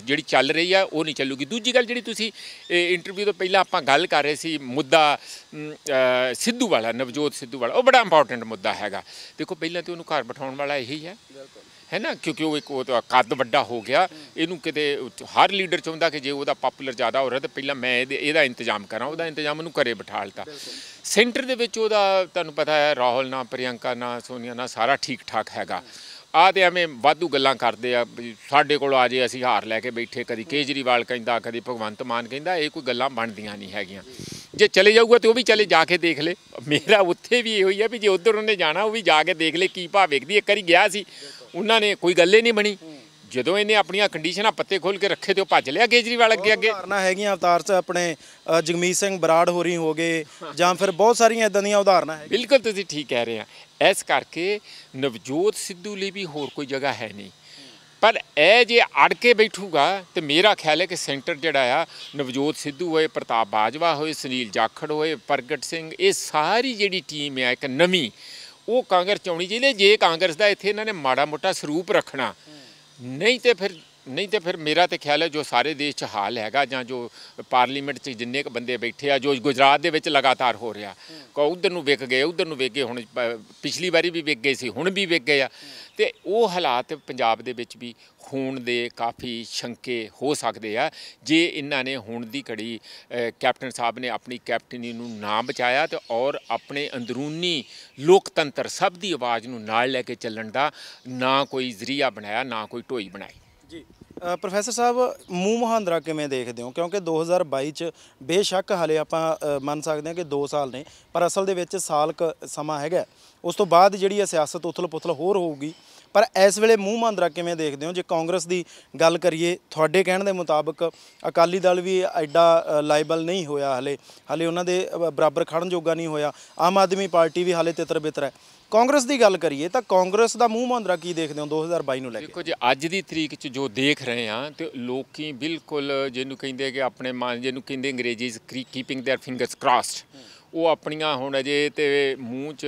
ਜਿਹੜੀ ਚੱਲ ਰਹੀ ਆ ਉਹ ਨਹੀਂ ਚੱਲੂਗੀ ਦੂਜੀ ਗੱਲ ਜਿਹੜੀ ਤੁਸੀਂ ਇੰਟਰਵਿਊ ਤੋਂ ਪਹਿਲਾਂ ਆਪਾਂ ਗੱਲ ਕਰ ਰਹੇ ਸੀ ਮੁੱਦਾ ਸਿੱਧੂ ਵਾਲਾ ਨਵਜੋਤ ਸਿੱਧੂ ਵਾਲਾ ਉਹ ਬੜਾ ਇੰਪੋਰਟੈਂਟ ਮੁੱਦਾ ਹੈਗਾ ਦੇਖੋ ਪਹਿਲਾਂ ਤੇ ਉਹਨੂੰ ਘਰ ਬਿਠਾਉਣ ਵਾਲਾ ਇਹੀ ਹੈ ਹੈ ਨਾ ਕਿਉਂਕਿ ਉਹ ਇੱਕ ਉਹ ਤਾਂ ਕੱਦ ਵੱਡਾ ਹੋ ਗਿਆ ਇਹਨੂੰ ਕਿਤੇ ਹਰ ਲੀਡਰ ਚਾਹੁੰਦਾ ਕਿ ਜੇ ਉਹਦਾ ਪਪੂਲਰ ਜ਼ਿਆਦਾ ਹੋ ਰਿਹਾ ਤਾਂ ਪਹਿਲਾਂ ਮੈਂ ਇਹਦਾ ਇੰਤਜ਼ਾਮ ਕਰਾਂ ਉਹਦਾ ਇੰਤਜ਼ਾਮ ਉਹਨੂੰ ਘਰੇ ਬਿਠਾ ਲਤਾ ਸੈਂਟਰ ਦੇ ਵਿੱਚ ਉਹਦਾ ਤੁਹਾਨੂੰ ਪਤਾ ਹੈ ਰਾਹੁਲ ਨਾ ਪ੍ਰਿਯੰਕਾ ਨਾ ਸੋਨੀਆ ਨਾ ਸਾਰਾ ਠੀਕ ਠਾਕ ਹੈਗਾ ਆ ਤੇ ਐਵੇਂ ਵਾਧੂ ਗੱਲਾਂ ਕਰਦੇ ਆ ਸਾਡੇ ਕੋਲ ਆ ਜੇ ਅਸੀਂ ਹਾਰ ਲੈ ਕੇ ਬੈਠੇ ਕਦੀ ਕੇਜਰੀਵਾਲ ਕਹਿੰਦਾ ਕਦੀ ਭਗਵੰਤ ਮਾਨ ਕਹਿੰਦਾ ਇਹ ਕੋਈ ਗੱਲਾਂ ਬਣਦੀਆਂ ਨਹੀਂ ਹੈਗੀਆਂ ਜੇ ਚਲੇ ਜਾਊਗਾ ਤੇ ਉਹ ਵੀ ਚਲੇ ਜਾ ਕੇ ਦੇਖ ਲੇ ਮੇਰਾ ਉੱਥੇ ਵੀ ਇਹੋ ਹੀ ਆ ਵੀ ਜੇ ਉਧਰ ਉਹਨੇ ਜਾਣਾ ਉਹ ਵੀ ਜਾ ਕੇ ਦੇਖ ਲੇ ਕੀ ਭਾਅ ਵੇਖਦੀ ਇੱਕ ਵਾਰੀ ਗਿਆ ਸੀ ਉਹਨਾਂ ਨੇ ਕੋਈ ਗੱਲੇ ਨਹੀਂ ਬਣੀ ਜਦੋਂ ਇਹਨੇ ਆਪਣੀਆਂ ਕੰਡੀਸ਼ਨਾਂ ਪੱਤੇ ਖੋਲ ਕੇ ਰੱਖੇ ਤੇ ਉਹ ਭੱਜ ਲਿਆ ਕੇਜਰੀਵਾਲ ਅੱਗੇ ਅੱਗੇ ਉਦਾਹਰਨਾ ਹੈਗੀਆਂ ਅਵਤਾਰ ਚ ਆਪਣੇ ਜਗਮੀਤ ਸਿੰਘ ਬਰਾੜ ਹੋਰੀ ਹੋ ਗਏ ਜਾਂ ਫਿਰ ਬਹੁਤ ਸਾਰੀਆਂ ਇਦਾਂ ਦੀਆਂ ਉਦਾਹਰਨਾਂ ਹੈ ਬਿਲਕੁਲ ਤੁਸੀਂ ਠੀਕ ਕਹਿ ਰਹੇ ਆ ਇਸ ਕਰਕੇ ਨਵਜੋਤ ਸਿੱਧੂ ਲਈ ਵੀ ਹੋਰ ਕੋਈ ਜਗ੍ਹਾ ਹੈ ਨਹੀਂ ਪਰ ਇਹ ਜੇ ਅੜ ਕੇ ਬੈਠੂਗਾ ਤੇ ਮੇਰਾ ਖਿਆਲ ਹੈ ਕਿ ਸੈਂਟਰ ਜਿਹੜਾ ਆ ਨਵਜੋਤ ਸਿੱਧੂ ਹੋਏ ਪ੍ਰਤਾਪ ਬਾਜਵਾ ਹੋਏ ਸੁਨੀਲ ਜਾਖੜ ਹੋਏ ਪ੍ਰਗਟ ਸਿੰਘ ਇਹ ਸਾਰੀ ਜਿਹੜੀ ਟੀਮ ਆ ਇੱਕ ਨਵੀਂ ਉਹ ਕਾਂਗਰਸ ਚੌਣੀ ਜ਼ਿਲ੍ਹੇ ਜੇ ਕਾਂਗਰਸ ਦਾ ਇੱਥੇ ਇਹਨਾਂ ਨੇ ਮਾੜਾ ਮੋਟਾ ਸਰੂਪ ਰੱਖਣਾ ਨਹੀਂ ਤੇ ਫਿਰ ਨਹੀਂ ਤੇ ਫਿਰ ਮੇਰਾ ਤੇ ਖਿਆਲ ਹੈ ਜੋ ਸਾਰੇ ਦੇਸ਼ 'ਚ ਹਾਲ ਹੈਗਾ ਜਾਂ ਜੋ ਪਾਰਲੀਮੈਂਟ 'ਚ ਜਿੰਨੇ ਕ ਬੰਦੇ ਬੈਠੇ ਆ ਜੋ ਗੁਜਰਾਤ ਦੇ ਵਿੱਚ ਲਗਾਤਾਰ ਹੋ ਰਿਹਾ ਕੋ ਉਧਰ ਨੂੰ ਵਿਕ ਗਏ ਉਧਰ ਨੂੰ ਵਿਕ ਗਏ ਹੁਣ ਪਿਛਲੀ ਵਾਰੀ ਵੀ ਵਿਕ ਗਏ ਸੀ ਹੁਣ ਵੀ ਵਿਕ ਗਏ ਆ ਤੇ ਉਹ ਹਾਲਾਤ ਪੰਜਾਬ ਦੇ ਵਿੱਚ ਵੀ ਹੋਣ ਦੇ ਕਾਫੀ ਸ਼ੰਕੇ ਹੋ ਸਕਦੇ ਆ ਜੇ ਇਹਨਾਂ ਨੇ ਹੁਣ ਦੀ ਘੜੀ ਕੈਪਟਨ ਸਾਹਿਬ ਨੇ ਆਪਣੀ ਕੈਪਟਨੀ ਨੂੰ ਨਾ ਬਚਾਇਆ ਤੇ ਔਰ ਆਪਣੇ ਅੰਦਰੂਨੀ ਲੋਕਤੰਤਰ ਸਭ ਦੀ ਆਵਾਜ਼ ਨੂੰ ਨਾਲ ਲੈ ਕੇ ਚੱਲਣ ਦਾ ਨਾ ਕੋਈ ਜ਼ਰੀਆ ਬਣਾਇਆ ਨਾ ਕੋਈ ਢੋਈ ਬਣਾਈ ਜੀ ਪ੍ਰੋਫੈਸਰ ਸਾਹਿਬ ਮੂ ਮਹਾਂਦਰਾ ਕਿਵੇਂ ਦੇਖਦੇ ਹੋ ਕਿਉਂਕਿ 2022 ਚ ਬੇਸ਼ੱਕ ਹਲੇ ਆਪਾਂ ਮੰਨ ਸਕਦੇ ਹਾਂ ਕਿ 2 ਸਾਲ ਨੇ ਪਰ ਅਸਲ ਦੇ ਵਿੱਚ ਸਾਲ ਕ ਸਮਾਂ ਹੈਗਾ ਉਸ ਤੋਂ ਬਾਅਦ ਜਿਹੜੀ ਸਿਆਸਤ ਉਥਲ-ਪੁਥਲ ਹੋਰ ਹੋਊਗੀ ਪਰ ਇਸ ਵੇਲੇ ਮੂੰਹ ਮੰਦਰਾ ਕਿਵੇਂ ਦੇਖਦੇ ਹੋ ਜੇ ਕਾਂਗਰਸ ਦੀ ਗੱਲ ਕਰੀਏ ਤੁਹਾਡੇ ਕਹਿਣ ਦੇ ਮੁਤਾਬਕ ਅਕਾਲੀ ਦਲ ਵੀ ਐਡਾ ਲਾਇਬਲ ਨਹੀਂ ਹੋਇਆ ਹਲੇ ਹਲੇ ਉਹਨਾਂ ਦੇ ਬਰਾਬਰ ਖੜਨ ਜੋਗਾ ਨਹੀਂ ਹੋਇਆ ਆਮ ਆਦਮੀ ਪਾਰਟੀ ਵੀ ਹਲੇ ਤਿਤਰ ਬਿਤਰ ਹੈ ਕਾਂਗਰਸ ਦੀ ਗੱਲ ਕਰੀਏ ਤਾਂ ਕਾਂਗਰਸ ਦਾ ਮੂੰਹ ਮੰਦਰਾ ਕੀ ਦੇਖਦੇ ਹੋ 2022 ਨੂੰ ਲੈ ਕੇ ਦੇਖੋ ਜੀ ਅੱਜ ਦੀ ਤਰੀਕ 'ਚ ਜੋ ਦੇਖ ਰਹੇ ਆ ਤੇ ਲੋਕੀ ਬਿਲਕੁਲ ਜਿਹਨੂੰ ਕਹਿੰਦੇ ਕਿ ਆਪਣੇ ਮਨ ਜਿਹਨੂੰ ਕਹਿੰਦੇ ਅੰਗਰੇਜ਼ੀ ਕੀਪਿੰਗ देयर ਫਿੰਗਰਸ ਕ੍ਰਾਸਡ ਉਹ ਆਪਣੀਆਂ ਹੁਣ ਅਜੇ ਤੇ ਮੂੰਹ 'ਚ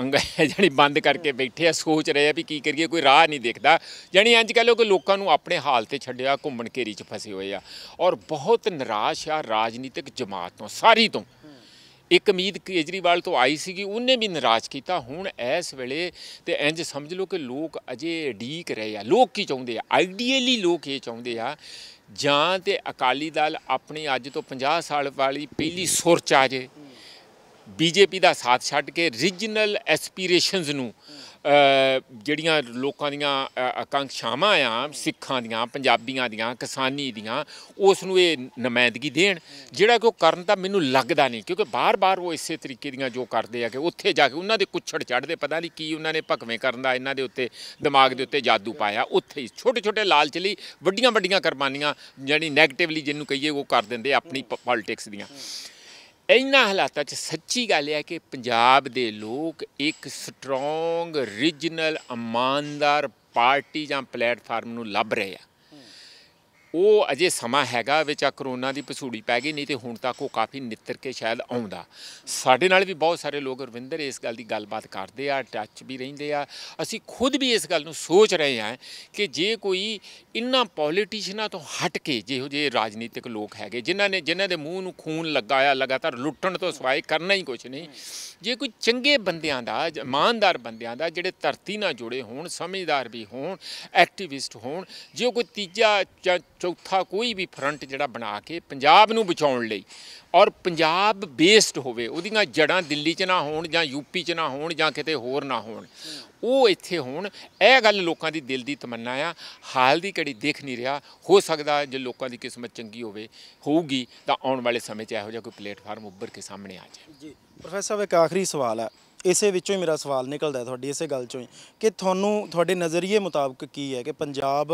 ਅੰਗਾ ਜਣੀ ਬੰਦ ਕਰਕੇ ਬੈਠੇ ਆ ਸੋਚ ਰਹੇ ਆ ਵੀ ਕੀ ਕਰੀਏ ਕੋਈ ਰਾਹ ਨਹੀਂ ਦਿਖਦਾ ਅੰਜ ਕਹ ਲੋ ਕਿ ਲੋਕਾਂ ਨੂੰ ਆਪਣੇ ਹਾਲ ਤੇ ਛੱਡਿਆ ਘੁੰਮਣ ਘੇਰੀ 'ਚ ਫਸੇ ਹੋਏ ਆ ਔਰ ਬਹੁਤ ਨਿਰਾਸ਼ ਆ ਰਾਜਨੀਤਿਕ ਜਮਾਤ ਤੋਂ ਸਾਰੀ ਤੋਂ ਇੱਕ ਉਮੀਦ ਕੇਜਰੀਵਾਲ ਤੋਂ ਆਈ ਸੀਗੀ ਉਹਨੇ ਵੀ ਨਿਰਾਸ਼ ਕੀਤਾ ਹੁਣ ਇਸ ਵੇਲੇ ਤੇ ਇੰਜ ਸਮਝ ਲਓ ਕਿ ਲੋਕ ਅਜੇ ਢੀਕ ਰਹੇ ਆ ਲੋਕ ਕੀ ਚਾਹੁੰਦੇ ਆ ਆਈਡੀਅਲੀ ਲੋਕ ਇਹ ਚਾਹੁੰਦੇ ਆ ਜਾਂ ਤੇ ਅਕਾਲੀ ਦਲ ਆਪਣੀ ਅੱਜ ਤੋਂ 50 ਸਾਲ ਵਾਲੀ ਪਹਿਲੀ ਸੁਰ ਚ ਆ ਜੇ ਬੀਜੇਪੀ ਦਾ ਸਾਥ ਛੱਡ ਕੇ ਰੀਜਨਲ ਐਸਪੀਰੇਸ਼ਨਸ ਨੂੰ ਜਿਹੜੀਆਂ ਲੋਕਾਂ ਦੀਆਂ ਆਕਾਂਖਸ਼ਾਵਾਂ ਆ ਸਿੱਖਾਂ ਦੀਆਂ ਪੰਜਾਬੀਆਂ ਦੀਆਂ ਕਿਸਾਨੀ ਦੀਆਂ ਉਸ ਨੂੰ ਇਹ ਨਮਾਇੰਦਗੀ ਦੇਣ ਜਿਹੜਾ ਕਿ ਉਹ ਕਰਨ ਤਾਂ ਮੈਨੂੰ ਲੱਗਦਾ ਨਹੀਂ ਕਿਉਂਕਿ ਬਾਰ-ਬਾਰ ਉਹ ਇਸੇ ਤਰੀਕੇ ਦੀਆਂ ਜੋ ਕਰਦੇ ਆ ਕਿ ਉੱਥੇ ਜਾ ਕੇ ਉਹਨਾਂ ਦੇ ਕੁੱਛੜ ਚੜਦੇ ਪਤਾ ਨਹੀਂ ਕੀ ਉਹਨਾਂ ਨੇ ਭਕਵੇਂ ਕਰਨ ਦਾ ਇਹਨਾਂ ਦੇ ਉੱਤੇ ਦਿਮਾਗ ਦੇ ਉੱਤੇ ਜਾਦੂ ਪਾਇਆ ਉੱਥੇ ਹੀ ਛੋਟੇ-ਛੋਟੇ ਲਾਲਚ ਲਈ ਵੱਡੀਆਂ-ਵੱਡੀਆਂ ਕੁਰਬਾਨੀਆਂ ਜਾਨੀ ਨੈਗੇਟਿਵਲੀ ਜਿਹਨੂੰ ਕਹੀਏ ਉਹ ਕਰ ਦਿੰਦੇ ਆਪਣੀ ਪੋਲਿਟਿਕਸ ਦੀਆਂ ਇੰਨਾ ਹਾਲਾਤਾਂ 'ਚ ਸੱਚੀ ਗੱਲ ਹੈ ਕਿ ਪੰਜਾਬ ਦੇ ਲੋਕ ਇੱਕ ਸਟਰੋਂਗ ਰੀਜਨਲ ਇਮਾਨਦਾਰ ਪਾਰਟੀ ਜਾਂ ਪਲੇਟਫਾਰਮ ਨੂੰ ਲੱਭ ਰਹੇ ਆ ਉਹ ਅਜੇ ਸਮਾਂ ਹੈਗਾ ਵਿੱਚ ਆ ਕਰੋਨਾ ਦੀ ਪਸੂੜੀ ਪੈ ਗਈ ਨਹੀਂ ਤੇ ਹੁਣ ਤੱਕ ਉਹ ਕਾਫੀ ਨਿੱਤਰ ਕੇ ਸ਼ਾਇਦ ਆਉਂਦਾ ਸਾਡੇ ਨਾਲ ਵੀ ਬਹੁਤ ਸਾਰੇ ਲੋਕ ਰਵਿੰਦਰ ਇਸ ਗੱਲ ਦੀ ਗੱਲਬਾਤ ਕਰਦੇ ਆ ਟੱਚ ਵੀ ਰਹਿੰਦੇ ਆ ਅਸੀਂ ਖੁਦ ਵੀ ਇਸ ਗੱਲ ਨੂੰ ਸੋਚ ਰਹੇ ਆ ਕਿ ਜੇ ਕੋਈ ਇੰਨਾ ਪੋਲੀਟੀਸ਼ੀਨਾਂ ਤੋਂ ਹਟ ਕੇ ਜਿਹੋ ਜਿਹੇ ਰਾਜਨੀਤਿਕ ਲੋਕ ਹੈਗੇ ਜਿਨ੍ਹਾਂ ਨੇ ਜਿਨ੍ਹਾਂ ਦੇ ਮੂੰਹ ਨੂੰ ਖੂਨ ਲਗਾਇਆ ਲਗਾਤਾਰ ਲੁੱਟਣ ਤੋਂ ਸਵਾਏ ਕਰਨਾ ਹੀ ਕੁਝ ਨਹੀਂ ਜੇ ਕੋਈ ਚੰਗੇ ਬੰਦਿਆਂ ਦਾ ਇਮਾਨਦਾਰ ਬੰਦਿਆਂ ਦਾ ਜਿਹੜੇ ਧਰਤੀ ਨਾਲ ਜੁੜੇ ਹੋਣ ਸਮਝਦਾਰ ਵੀ ਹੋਣ ਐਕਟਿਵਿਸਟ ਹੋਣ ਜੇ ਕੋਈ ਤੀਜਾ ਚੌਥਾ ਕੋਈ ਵੀ ਫਰੰਟ ਜਿਹੜਾ ਬਣਾ ਕੇ ਪੰਜਾਬ ਨੂੰ ਬਚਾਉਣ ਲਈ ਔਰ ਪੰਜਾਬ ਬੇਸਡ ਹੋਵੇ ਉਹਦੀਆਂ ਜੜਾਂ ਦਿੱਲੀ 'ਚ ਨਾ ਹੋਣ ਜਾਂ ਯੂਪੀ 'ਚ ਨਾ ਹੋਣ ਜਾਂ ਕਿਤੇ ਹੋਰ ਨਾ ਹੋਣ ਉਹ ਇੱਥੇ ਹੋਣ ਇਹ ਗੱਲ ਲੋਕਾਂ ਦੀ ਦਿਲ ਦੀ ਤਮੰਨਾ ਆ ਹਾਲ ਦੀ ਘੜੀ ਦੇਖ ਨਹੀਂ ਰਿਹਾ ਹੋ ਸਕਦਾ ਜੇ ਲੋਕਾਂ ਦੀ ਕਿਸਮਤ ਚੰਗੀ ਹੋਵੇ ਹੋਊਗੀ ਤਾਂ ਆਉਣ ਵਾਲੇ ਸਮੇਂ 'ਚ ਇਹੋ ਜਿਹਾ ਕੋਈ ਪਲੇਟਫਾਰਮ ਉੱਭਰ ਕੇ ਸਾਹਮਣੇ ਆ ਜਾਏ ਜੀ ਪ੍ਰੋਫੈਸਰ ਸਾਹਿਬ ਇੱਕ ਆਖਰੀ ਸਵਾਲ ਹੈ ਇਸੇ ਵਿੱਚੋਂ ਹੀ ਮੇਰਾ ਸਵਾਲ ਨਿਕਲਦਾ ਤੁਹਾਡੀ ਇਸੇ ਗੱਲ ਚੋਂ ਹੀ ਕਿ ਤੁਹਾਨੂੰ ਤੁਹਾਡੇ ਨਜ਼ਰੀਏ ਮੁਤਾਬਕ ਕੀ ਹੈ ਕਿ ਪੰਜਾਬ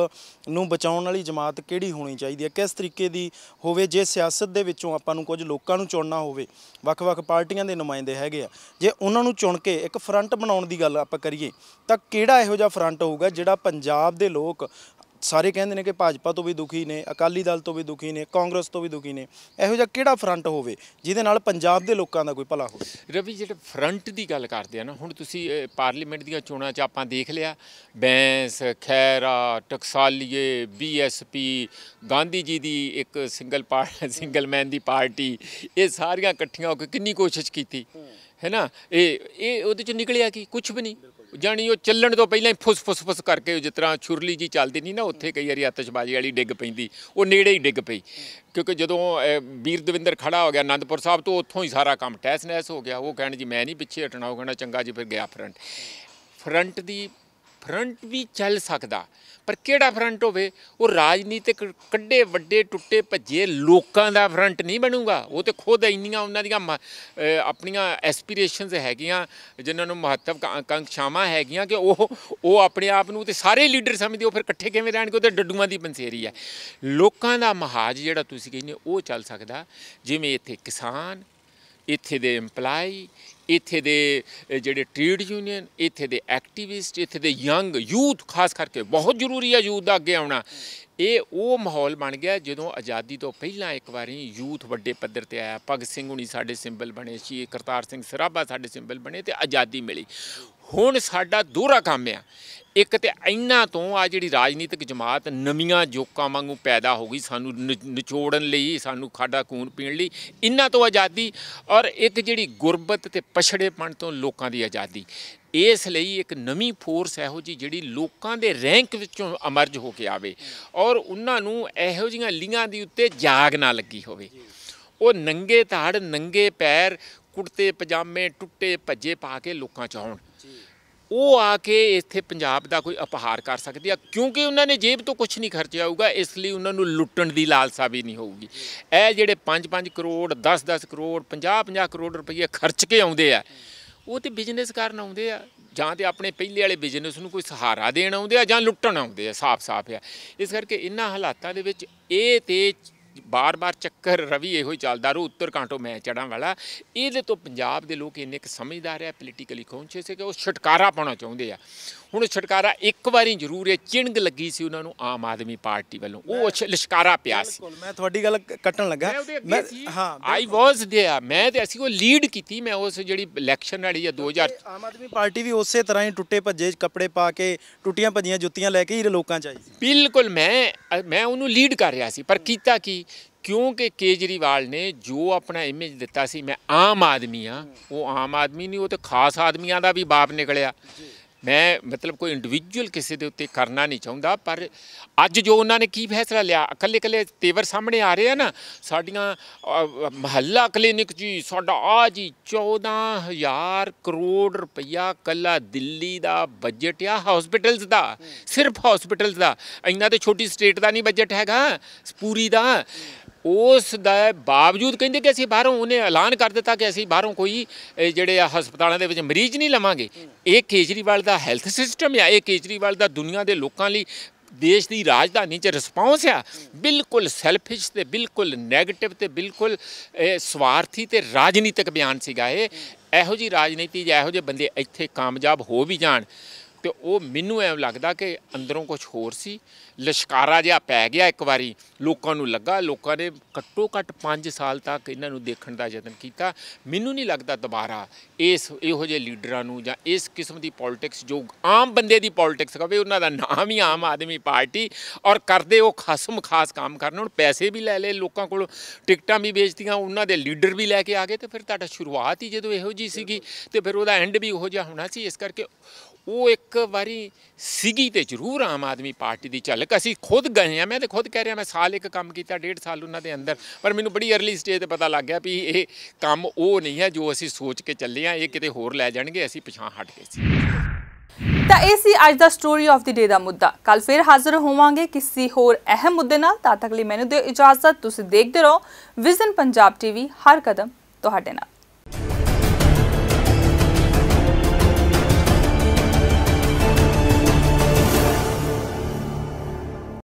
ਨੂੰ ਬਚਾਉਣ ਵਾਲੀ ਜਮਾਤ ਕਿਹੜੀ ਹੋਣੀ ਚਾਹੀਦੀ ਹੈ ਕਿਸ ਤਰੀਕੇ ਦੀ ਹੋਵੇ ਜੇ ਸਿਆਸਤ ਦੇ ਵਿੱਚੋਂ ਆਪਾਂ ਨੂੰ ਕੁਝ ਲੋਕਾਂ ਨੂੰ ਚੁਣਨਾ ਹੋਵੇ ਵੱਖ-ਵੱਖ ਪਾਰਟੀਆਂ ਦੇ ਨੁਮਾਇੰਦੇ ਹੈਗੇ ਆ ਜੇ ਉਹਨਾਂ ਨੂੰ ਚੁਣ ਕੇ ਇੱਕ ਫਰੰਟ ਬਣਾਉਣ ਦੀ ਗੱਲ ਆਪਾਂ ਕਰੀਏ ਤਾਂ ਕਿਹੜਾ ਇਹੋ ਜਿਹਾ ਫਰੰਟ ਹੋਊਗਾ ਜਿਹੜਾ ਪੰਜਾਬ ਦੇ ਲੋਕ ਸਾਰੇ ਕਹਿੰਦੇ ਨੇ ਕਿ ਭਾਜਪਾ ਤੋਂ ਵੀ ਦੁਖੀ ਨੇ ਅਕਾਲੀ ਦਲ ਤੋਂ ਵੀ ਦੁਖੀ ਨੇ ਕਾਂਗਰਸ ਤੋਂ ਵੀ ਦੁਖੀ ਨੇ ਇਹੋ ਜਿਹਾ ਕਿਹੜਾ ਫਰੰਟ ਹੋਵੇ ਜਿਹਦੇ ਨਾਲ ਪੰਜਾਬ ਦੇ ਲੋਕਾਂ ਦਾ ਕੋਈ ਭਲਾ ਹੋਵੇ ਰਵੀ ਜਿਹੜੇ ਫਰੰਟ ਦੀ ਗੱਲ ਕਰਦੇ ਆ ਨਾ ਹੁਣ ਤੁਸੀਂ ਪਾਰਲੀਮੈਂਟ ਦੀਆਂ ਚੋਣਾਂ 'ਚ ਆਪਾਂ ਦੇਖ ਲਿਆ ਬੈਂਸ ਖੈਰਾ ਟਕਸਾਲੀਏ ਬੀਐਸਪੀ ਗਾਂਧੀ ਜੀ ਦੀ ਇੱਕ ਸਿੰਗਲ ਪਾਰਟੀ ਸਿੰਗਲ ਮੈਨ ਦੀ ਪਾਰਟੀ ਇਹ ਸਾਰੀਆਂ ਇਕੱਠੀਆਂ ਹੋ ਕੇ ਕਿੰਨੀ ਕੋਸ਼ਿਸ਼ ਕੀਤੀ ਹੈ ਨਾ ਇਹ ਇਹ ਉਹਦੇ ਚ ਨਿਕਲਿਆ ਕੀ ਕੁਝ ਵੀ ਨਹੀਂ ਜਾਨੀ ਉਹ ਚੱਲਣ ਤੋਂ ਪਹਿਲਾਂ ਹੀ ਫੁੱਸ ਫੁੱਸ ਫੁੱਸ ਕਰਕੇ ਜਿਸ ਤਰ੍ਹਾਂ ਛੁਰਲੀ ਜੀ ਚੱਲਦੀ ਨਹੀਂ ਨਾ ਉੱਥੇ ਕਈ ਵਾਰੀ ਆਤਸ਼ਬਾਜ਼ੀ ਵਾਲੀ ਡਿੱਗ ਪੈਂਦੀ ਉਹ ਨੇੜੇ ਹੀ ਡਿੱਗ ਪਈ ਕਿਉਂਕਿ ਜਦੋਂ ਵੀਰ ਦਵਿੰਦਰ ਖੜਾ ਹੋ ਗਿਆ ਆਨੰਦਪੁਰ ਸਾਹਿਬ ਤੋਂ ਉੱਥੋਂ ਹੀ ਸਾਰਾ ਕੰਮ ਟੈਸਨੈਸ ਹੋ ਗਿਆ ਉਹ ਕਹਿਣ ਜੀ ਮੈਂ ਨਹੀਂ ਪਿੱਛੇ ਹਟਣਾ ਉਹ ਕਹਿੰਦਾ ਚੰਗਾ ਜੀ ਫਿਰ ਗਿਆ ਫਰੰਟ ਫਰੰਟ ਦੀ ਫਰੰਟ ਵੀ ਚੱਲ ਸਕਦਾ ਪਰ ਕਿਹੜਾ ਫਰੰਟ ਹੋਵੇ ਉਹ ਰਾਜਨੀਤਿਕ ਕੱਡੇ ਵੱਡੇ ਟੁੱਟੇ ਭੱਜੇ ਲੋਕਾਂ ਦਾ ਫਰੰਟ ਨਹੀਂ ਬਣੂਗਾ ਉਹ ਤੇ ਖੁਦ ਇੰਨੀਆਂ ਉਹਨਾਂ ਦੀਆਂ ਆਪਣੀਆਂ ਐਸਪੀਰੇਸ਼ਨਸ ਹੈਗੀਆਂ ਜਿਨ੍ਹਾਂ ਨੂੰ ਮਹੱਤਵ ਕਾਂਕਸ਼ਾਵਾਂ ਹੈਗੀਆਂ ਕਿ ਉਹ ਉਹ ਆਪਣੇ ਆਪ ਨੂੰ ਤੇ ਸਾਰੇ ਲੀਡਰ ਸਮਝਦੇ ਉਹ ਫਿਰ ਇਕੱਠੇ ਕਿਵੇਂ ਰਹਿਣਗੇ ਉਹ ਤੇ ਡੱਡੂਆਂ ਦੀ ਪੰਸੇਰੀ ਹੈ ਲੋਕਾਂ ਦਾ ਮਹਾਜ ਜਿਹੜਾ ਤੁਸੀਂ ਕਹਿੰਦੇ ਉਹ ਚੱਲ ਸਕਦਾ ਜਿਵੇਂ ਇੱਥੇ ਕਿਸਾਨ ਇੱਥੇ ਦੇ ਏਮਪਲਾਈ ਇੱਥੇ ਦੇ ਜਿਹੜੇ ਟ੍ਰੇਡ ਯੂਨੀਅਨ ਇੱਥੇ ਦੇ ਐਕਟਿਵਿਸਟ ਇੱਥੇ ਦੇ ਯੰਗ ਯੂਥ ਖਾਸ ਕਰਕੇ ਬਹੁਤ ਜ਼ਰੂਰੀ ਹੈ ਯੂਥ ਦਾ ਅੱਗੇ ਆਉਣਾ ਇਹ ਉਹ ਮਾਹੌਲ ਬਣ ਗਿਆ ਜਦੋਂ ਆਜ਼ਾਦੀ ਤੋਂ ਪਹਿਲਾਂ ਇੱਕ ਵਾਰੀ ਯੂਥ ਵੱਡੇ ਪੱਧਰ ਤੇ ਆਇਆ ਭਗਤ ਸਿੰਘ ਹੁਣੀ ਸਾਡੇ ਸਿੰਬਲ ਬਣੇ ਸੀ ਕਰਤਾਰ ਸਿੰਘ ਸਰਾਭਾ ਸਾਡੇ ਸਿੰਬਲ ਬਣੇ ਤੇ ਆਜ਼ਾਦੀ ਮਿਲੀ ਹੁਣ ਸਾਡਾ ਦੂਰਾ ਕੰਮ ਆ ਇੱਕ ਤੇ ਇੰਨਾ ਤੋਂ ਆ ਜਿਹੜੀ ਰਾਜਨੀਤਿਕ ਜਮਾਤ ਨਵੀਆਂ ਜੋਕਾਂ ਵਾਂਗੂ ਪੈਦਾ ਹੋ ਗਈ ਸਾਨੂੰ ਨਿਚੋੜਨ ਲਈ ਸਾਨੂੰ ਖਾਡਾ ਖੂਨ ਪੀਣ ਲਈ ਇੰਨਾ ਤੋਂ ਆਜ਼ਾਦੀ ਔਰ ਇੱਕ ਜਿਹੜੀ ਗੁਰਬਤ ਤੇ ਪਛੜੇਪਣ ਤੋਂ ਲੋਕਾਂ ਦੀ ਆਜ਼ਾਦੀ ਇਸ ਲਈ ਇੱਕ ਨਵੀਂ ਫੋਰਸ ਇਹੋ ਜੀ ਜਿਹੜੀ ਲੋਕਾਂ ਦੇ ਰੈਂਕ ਵਿੱਚੋਂ ਅਮਰਜ ਹੋ ਕੇ ਆਵੇ ਔਰ ਉਹਨਾਂ ਨੂੰ ਇਹੋ ਜੀਆਂ ਲੀਆਂ ਦੀ ਉੱਤੇ ਜਾਗ ਨਾ ਲੱਗੀ ਹੋਵੇ ਉਹ ਨੰਗੇ ਧਾੜ ਨੰਗੇ ਪੈਰ ਕੁੜਤੇ ਪਜਾਮੇ ਟੁੱਟੇ ਭੱਜੇ ਪਾ ਕੇ ਲੋਕਾਂ ਚ ਆਉਣ ਉਹ ਆ ਕੇ ਇੱਥੇ ਪੰਜਾਬ ਦਾ ਕੋਈ ਅਪਹਾਰ ਕਰ ਸਕਦੀ ਆ ਕਿਉਂਕਿ ਉਹਨਾਂ ਨੇ ਜੇਬ ਤੋਂ ਕੁਝ ਨਹੀਂ ਖਰਚਿਆ ਹੋਊਗਾ ਇਸ ਲਈ ਉਹਨਾਂ ਨੂੰ ਲੁੱਟਣ ਦੀ ਲਾਲਸਾ ਵੀ ਨਹੀਂ ਹੋਊਗੀ ਇਹ ਜਿਹੜੇ 5-5 ਕਰੋੜ 10-10 ਕਰੋੜ 50-50 ਕਰੋੜ ਰੁਪਏ ਖਰਚ ਕੇ ਆਉਂਦੇ ਆ ਉਹ ਤੇ ਬਿਜ਼ਨਸ ਕਰਨ ਆਉਂਦੇ ਆ ਜਾਂ ਤੇ ਆਪਣੇ ਪਹਿਲੇ ਵਾਲੇ ਬਿਜ਼ਨਸ ਨੂੰ ਕੋਈ ਸਹਾਰਾ ਦੇਣ ਆਉਂਦੇ ਆ ਜਾਂ ਲੁੱਟਣ ਆਉਂਦੇ ਆ ਸਾਫ਼-ਸਾਫ਼ ਆ ਇਸ ਕਰਕੇ ਇਨ੍ਹਾਂ ਹਾਲਾਤਾਂ ਦੇ ਵਿੱਚ ਇਹ ਤੇ ਬਾਰ-ਬਾਰ ਚੱਕਰ ਰਵੀ ਇਹੋ ਹੀ ਚੱਲਦਾ ਰੂ ਉੱਤਰ ਕਾਂਟੋ ਮੈਂ ਚੜਾਂ ਵਾਲਾ ਇਹਦੇ ਤੋਂ ਪੰਜਾਬ ਦੇ ਲੋਕ ਇੰਨੇ ਕਿ ਸਮਝਦਾਰ ਹੈ ਪੋਲੀਟੀਕਲੀ ਕੌਂਚੇ ਹੈ ਕਿ ਉਹ ਛਟਕਾਰਾ ਪਾਉਣਾ ਚਾਹੁੰਦੇ ਆ ਹੁਣ ਛਟਕਾਰਾ ਇੱਕ ਵਾਰੀ ਜ਼ਰੂਰ ਹੈ ਚਿੰਗ ਲੱਗੀ ਸੀ ਉਹਨਾਂ ਨੂੰ ਆਮ ਆਦਮੀ ਪਾਰਟੀ ਵੱਲੋਂ ਉਹ ਛਟਕਾਰਾ ਪਿਆ ਸੀ ਮੈਂ ਤੁਹਾਡੀ ਗੱਲ ਕੱਟਣ ਲੱਗਾ ਮੈਂ ਹਾਂ ਆਈ ਵਾਸ देयर ਮੈਂ ਤੇ ਅਸੀਂ ਉਹ ਲੀਡ ਕੀਤੀ ਮੈਂ ਉਸ ਜਿਹੜੀ ਇਲੈਕਸ਼ਨ ਵਾਲੀ ਜਾਂ 2000 ਆਮ ਆਦਮੀ ਪਾਰਟੀ ਵੀ ਉਸੇ ਤਰ੍ਹਾਂ ਹੀ ਟੁੱਟੇ ਭੱਜੇ ਕੱਪੜੇ ਪਾ ਕੇ ਟੁੱਟੀਆਂ ਭੱਜੀਆਂ ਜੁੱਤੀਆਂ ਲੈ ਕੇ ਹੀ ਲੋਕਾਂ ਚ ਆਈ ਬਿਲਕੁਲ ਮੈਂ ਮੈਂ ਉਹਨੂੰ ਲੀਡ ਕਰ ਰਿਹਾ ਸੀ ਪਰ ਕੀਤਾ ਕੀ ਕਿਉਂਕਿ ਕੇਜਰੀਵਾਲ ਨੇ ਜੋ ਆਪਣਾ ਇਮੇਜ ਦਿੱਤਾ ਸੀ ਮੈਂ ਆਮ ਆਦਮੀ ਆ ਉਹ ਆਮ ਆਦਮੀ ਨਹੀਂ ਉਹ ਤੇ ਖਾਸ ਆਦਮੀਆਂ ਦਾ ਵੀ ਬਾਪ ਨਿਕਲਿਆ ਮੈਂ ਮਤਲਬ ਕੋਈ ਇੰਡੀਵਿਜੂਅਲ ਕਿਸੇ ਦੇ ਉੱਤੇ ਕਰਨਾ ਨਹੀਂ ਚਾਹੁੰਦਾ ਪਰ ਅੱਜ ਜੋ ਉਹਨਾਂ ਨੇ ਕੀ ਫੈਸਲਾ ਲਿਆ ਇਕੱਲੇ ਇਕੱਲੇ ਤੇਵਰ ਸਾਹਮਣੇ ਆ ਰਹੇ ਆ ਨਾ ਸਾਡੀਆਂ ਮਹੱਲਾ ਕਲੀਨਿਕ ਜੀ ਸਾਡਾ ਆ ਜੀ 14000 ਕਰੋੜ ਰੁਪਇਆ ਕੱਲਾ ਦਿੱਲੀ ਦਾ ਬਜਟ ਆ ਹਸਪੀਟਲਸ ਦਾ ਸਿਰਫ ਹਸਪੀਟਲਸ ਦਾ ਇੰਨਾ ਤੇ ਛੋਟੀ ਸਟੇਟ ਦਾ ਨਹੀਂ ਬਜਟ ਹੈਗਾ ਪੂਰੀ ਦਾ ਉਸ ਦਾ ਬਾਵਜੂਦ ਕਹਿੰਦੇ ਕਿ ਅਸੀਂ ਬਾਹਰੋਂ ਉਹਨੇ ਐਲਾਨ ਕਰ ਦਿੱਤਾ ਕਿ ਅਸੀਂ ਬਾਹਰੋਂ ਕੋਈ ਜਿਹੜੇ ਆ ਹਸਪਤਾਲਾਂ ਦੇ ਵਿੱਚ ਮਰੀਜ਼ ਨਹੀਂ ਲਵਾਂਗੇ ਇਹ ਕੇਜਰੀਵਾਲ ਦਾ ਹੈਲਥ ਸਿਸਟਮ ਆ ਇਹ ਕੇਜਰੀਵਾਲ ਦਾ ਦੁਨੀਆ ਦੇ ਲੋਕਾਂ ਲਈ ਦੇਸ਼ ਦੀ ਰਾਜਧਾਨੀ 'ਚ ਰਿਸਪੌਂਸ ਆ ਬਿਲਕੁਲ ਸੈਲਫਿਸ਼ ਤੇ ਬਿਲਕੁਲ ਨੈਗੇਟਿਵ ਤੇ ਬਿਲਕੁਲ ਸਵਾਰਥੀ ਤੇ ਰਾਜਨੀਤਿਕ ਬਿਆਨ ਸੀਗਾ ਇਹ ਇਹੋ ਜੀ ਰਾਜਨੀਤੀ ਜਿਹੋ ਇਹੋ ਜਿਹੇ ਬੰਦੇ ਇੱਥੇ ਕਾਮਯਾਬ ਹੋ ਵੀ ਜਾਣ ਤੇ ਉਹ ਮੈਨੂੰ ਐਂ ਲੱਗਦਾ ਕਿ ਅੰਦਰੋਂ ਕੁਝ ਹੋਰ ਸੀ ਲਸ਼ਕਾਰਾ ਜਿਹਾ ਪੈ ਗਿਆ ਇੱਕ ਵਾਰੀ ਲੋਕਾਂ ਨੂੰ ਲੱਗਾ ਲੋਕਾਂ ਨੇ ਘੱਟੋ ਘੱਟ 5 ਸਾਲ ਤੱਕ ਇਹਨਾਂ ਨੂੰ ਦੇਖਣ ਦਾ ਯਤਨ ਕੀਤਾ ਮੈਨੂੰ ਨਹੀਂ ਲੱਗਦਾ ਦੁਬਾਰਾ ਇਸ ਇਹੋ ਜਿਹੇ ਲੀਡਰਾਂ ਨੂੰ ਜਾਂ ਇਸ ਕਿਸਮ ਦੀ ਪੋਲਿਟਿਕਸ ਜੋ ਆਮ ਬੰਦੇ ਦੀ ਪੋਲਿਟਿਕਸ ਕਹਵੇ ਉਹਨਾਂ ਦਾ ਨਾਮ ਹੀ ਆਮ ਆਦਮੀ ਪਾਰਟੀ ਔਰ ਕਰਦੇ ਉਹ ਖਾਸਮ ਖਾਸ ਕੰਮ ਕਰਨ ਹੁਣ ਪੈਸੇ ਵੀ ਲੈ ਲੈ ਲੋਕਾਂ ਕੋਲ ਟਿਕਟਾਂ ਵੀ ਵੇਚਤੀਆਂ ਉਹਨਾਂ ਦੇ ਲੀਡਰ ਵੀ ਲੈ ਕੇ ਆ ਗਏ ਤੇ ਫਿਰ ਤੁਹਾਡਾ ਸ਼ੁਰੂਆਤ ਹੀ ਜਦੋਂ ਇਹੋ ਜੀ ਸੀਗੀ ਤੇ ਫਿਰ ਉਹਦਾ ਐਂਡ ਵੀ ਉਹੋ ਜਿਹਾ ਹੋਣਾ ਸੀ ਇਸ ਕਰਕੇ ਉਹ ਇੱਕ ਵਾਰੀ ਸਿਗੀ ਤੇ ਜ਼ਰੂਰ ਆਮ ਆਦਮੀ ਪਾਰਟੀ ਦੀ ਝਲਕ ਅਸੀਂ ਖੁਦ ਗਏ ਆ ਮੈਂ ਤੇ ਖੁਦ ਕਹਿ ਰਿਹਾ ਮੈਂ ਸਾਲ ਇੱਕ ਕੰਮ ਕੀਤਾ ਡੇਢ ਸਾਲ ਉਹਨਾਂ ਦੇ ਅੰਦਰ ਪਰ ਮੈਨੂੰ ਬੜੀ अर्ਲੀ ਸਟੇਜ ਤੇ ਪਤਾ ਲੱਗ ਗਿਆ ਵੀ ਇਹ ਕੰਮ ਉਹ ਨਹੀਂ ਹੈ ਜੋ ਅਸੀਂ ਸੋਚ ਕੇ ਚੱਲੇ ਆ ਇਹ ਕਿਤੇ ਹੋਰ ਲੈ ਜਾਣਗੇ ਅਸੀਂ ਪਛਾਣ ਹਟ ਗਏ ਸੀ ਤਾਂ ਇਹ ਸੀ ਅੱਜ ਦਾ ਸਟੋਰੀ ਆਫ ਦੀ ਡੇ ਦਾ ਮੁੱਦਾ ਕੱਲ ਫੇਰ ਹਾਜ਼ਰ ਹੋਵਾਂਗੇ ਕਿਸੇ ਹੋਰ ਅਹਿਮ ਮੁੱਦੇ ਨਾਲ ਤਦ ਤੱਕ ਲਈ ਮੈਨੂੰ ਦਿਓ ਇਜਾਜ਼ਤ ਤੁਸੀਂ ਦੇਖਦੇ ਰਹੋ ਵਿਜ਼ਨ ਪੰਜਾਬ ਟੀਵੀ ਹਰ ਕਦਮ ਤੁਹਾਡੇ ਨਾਲ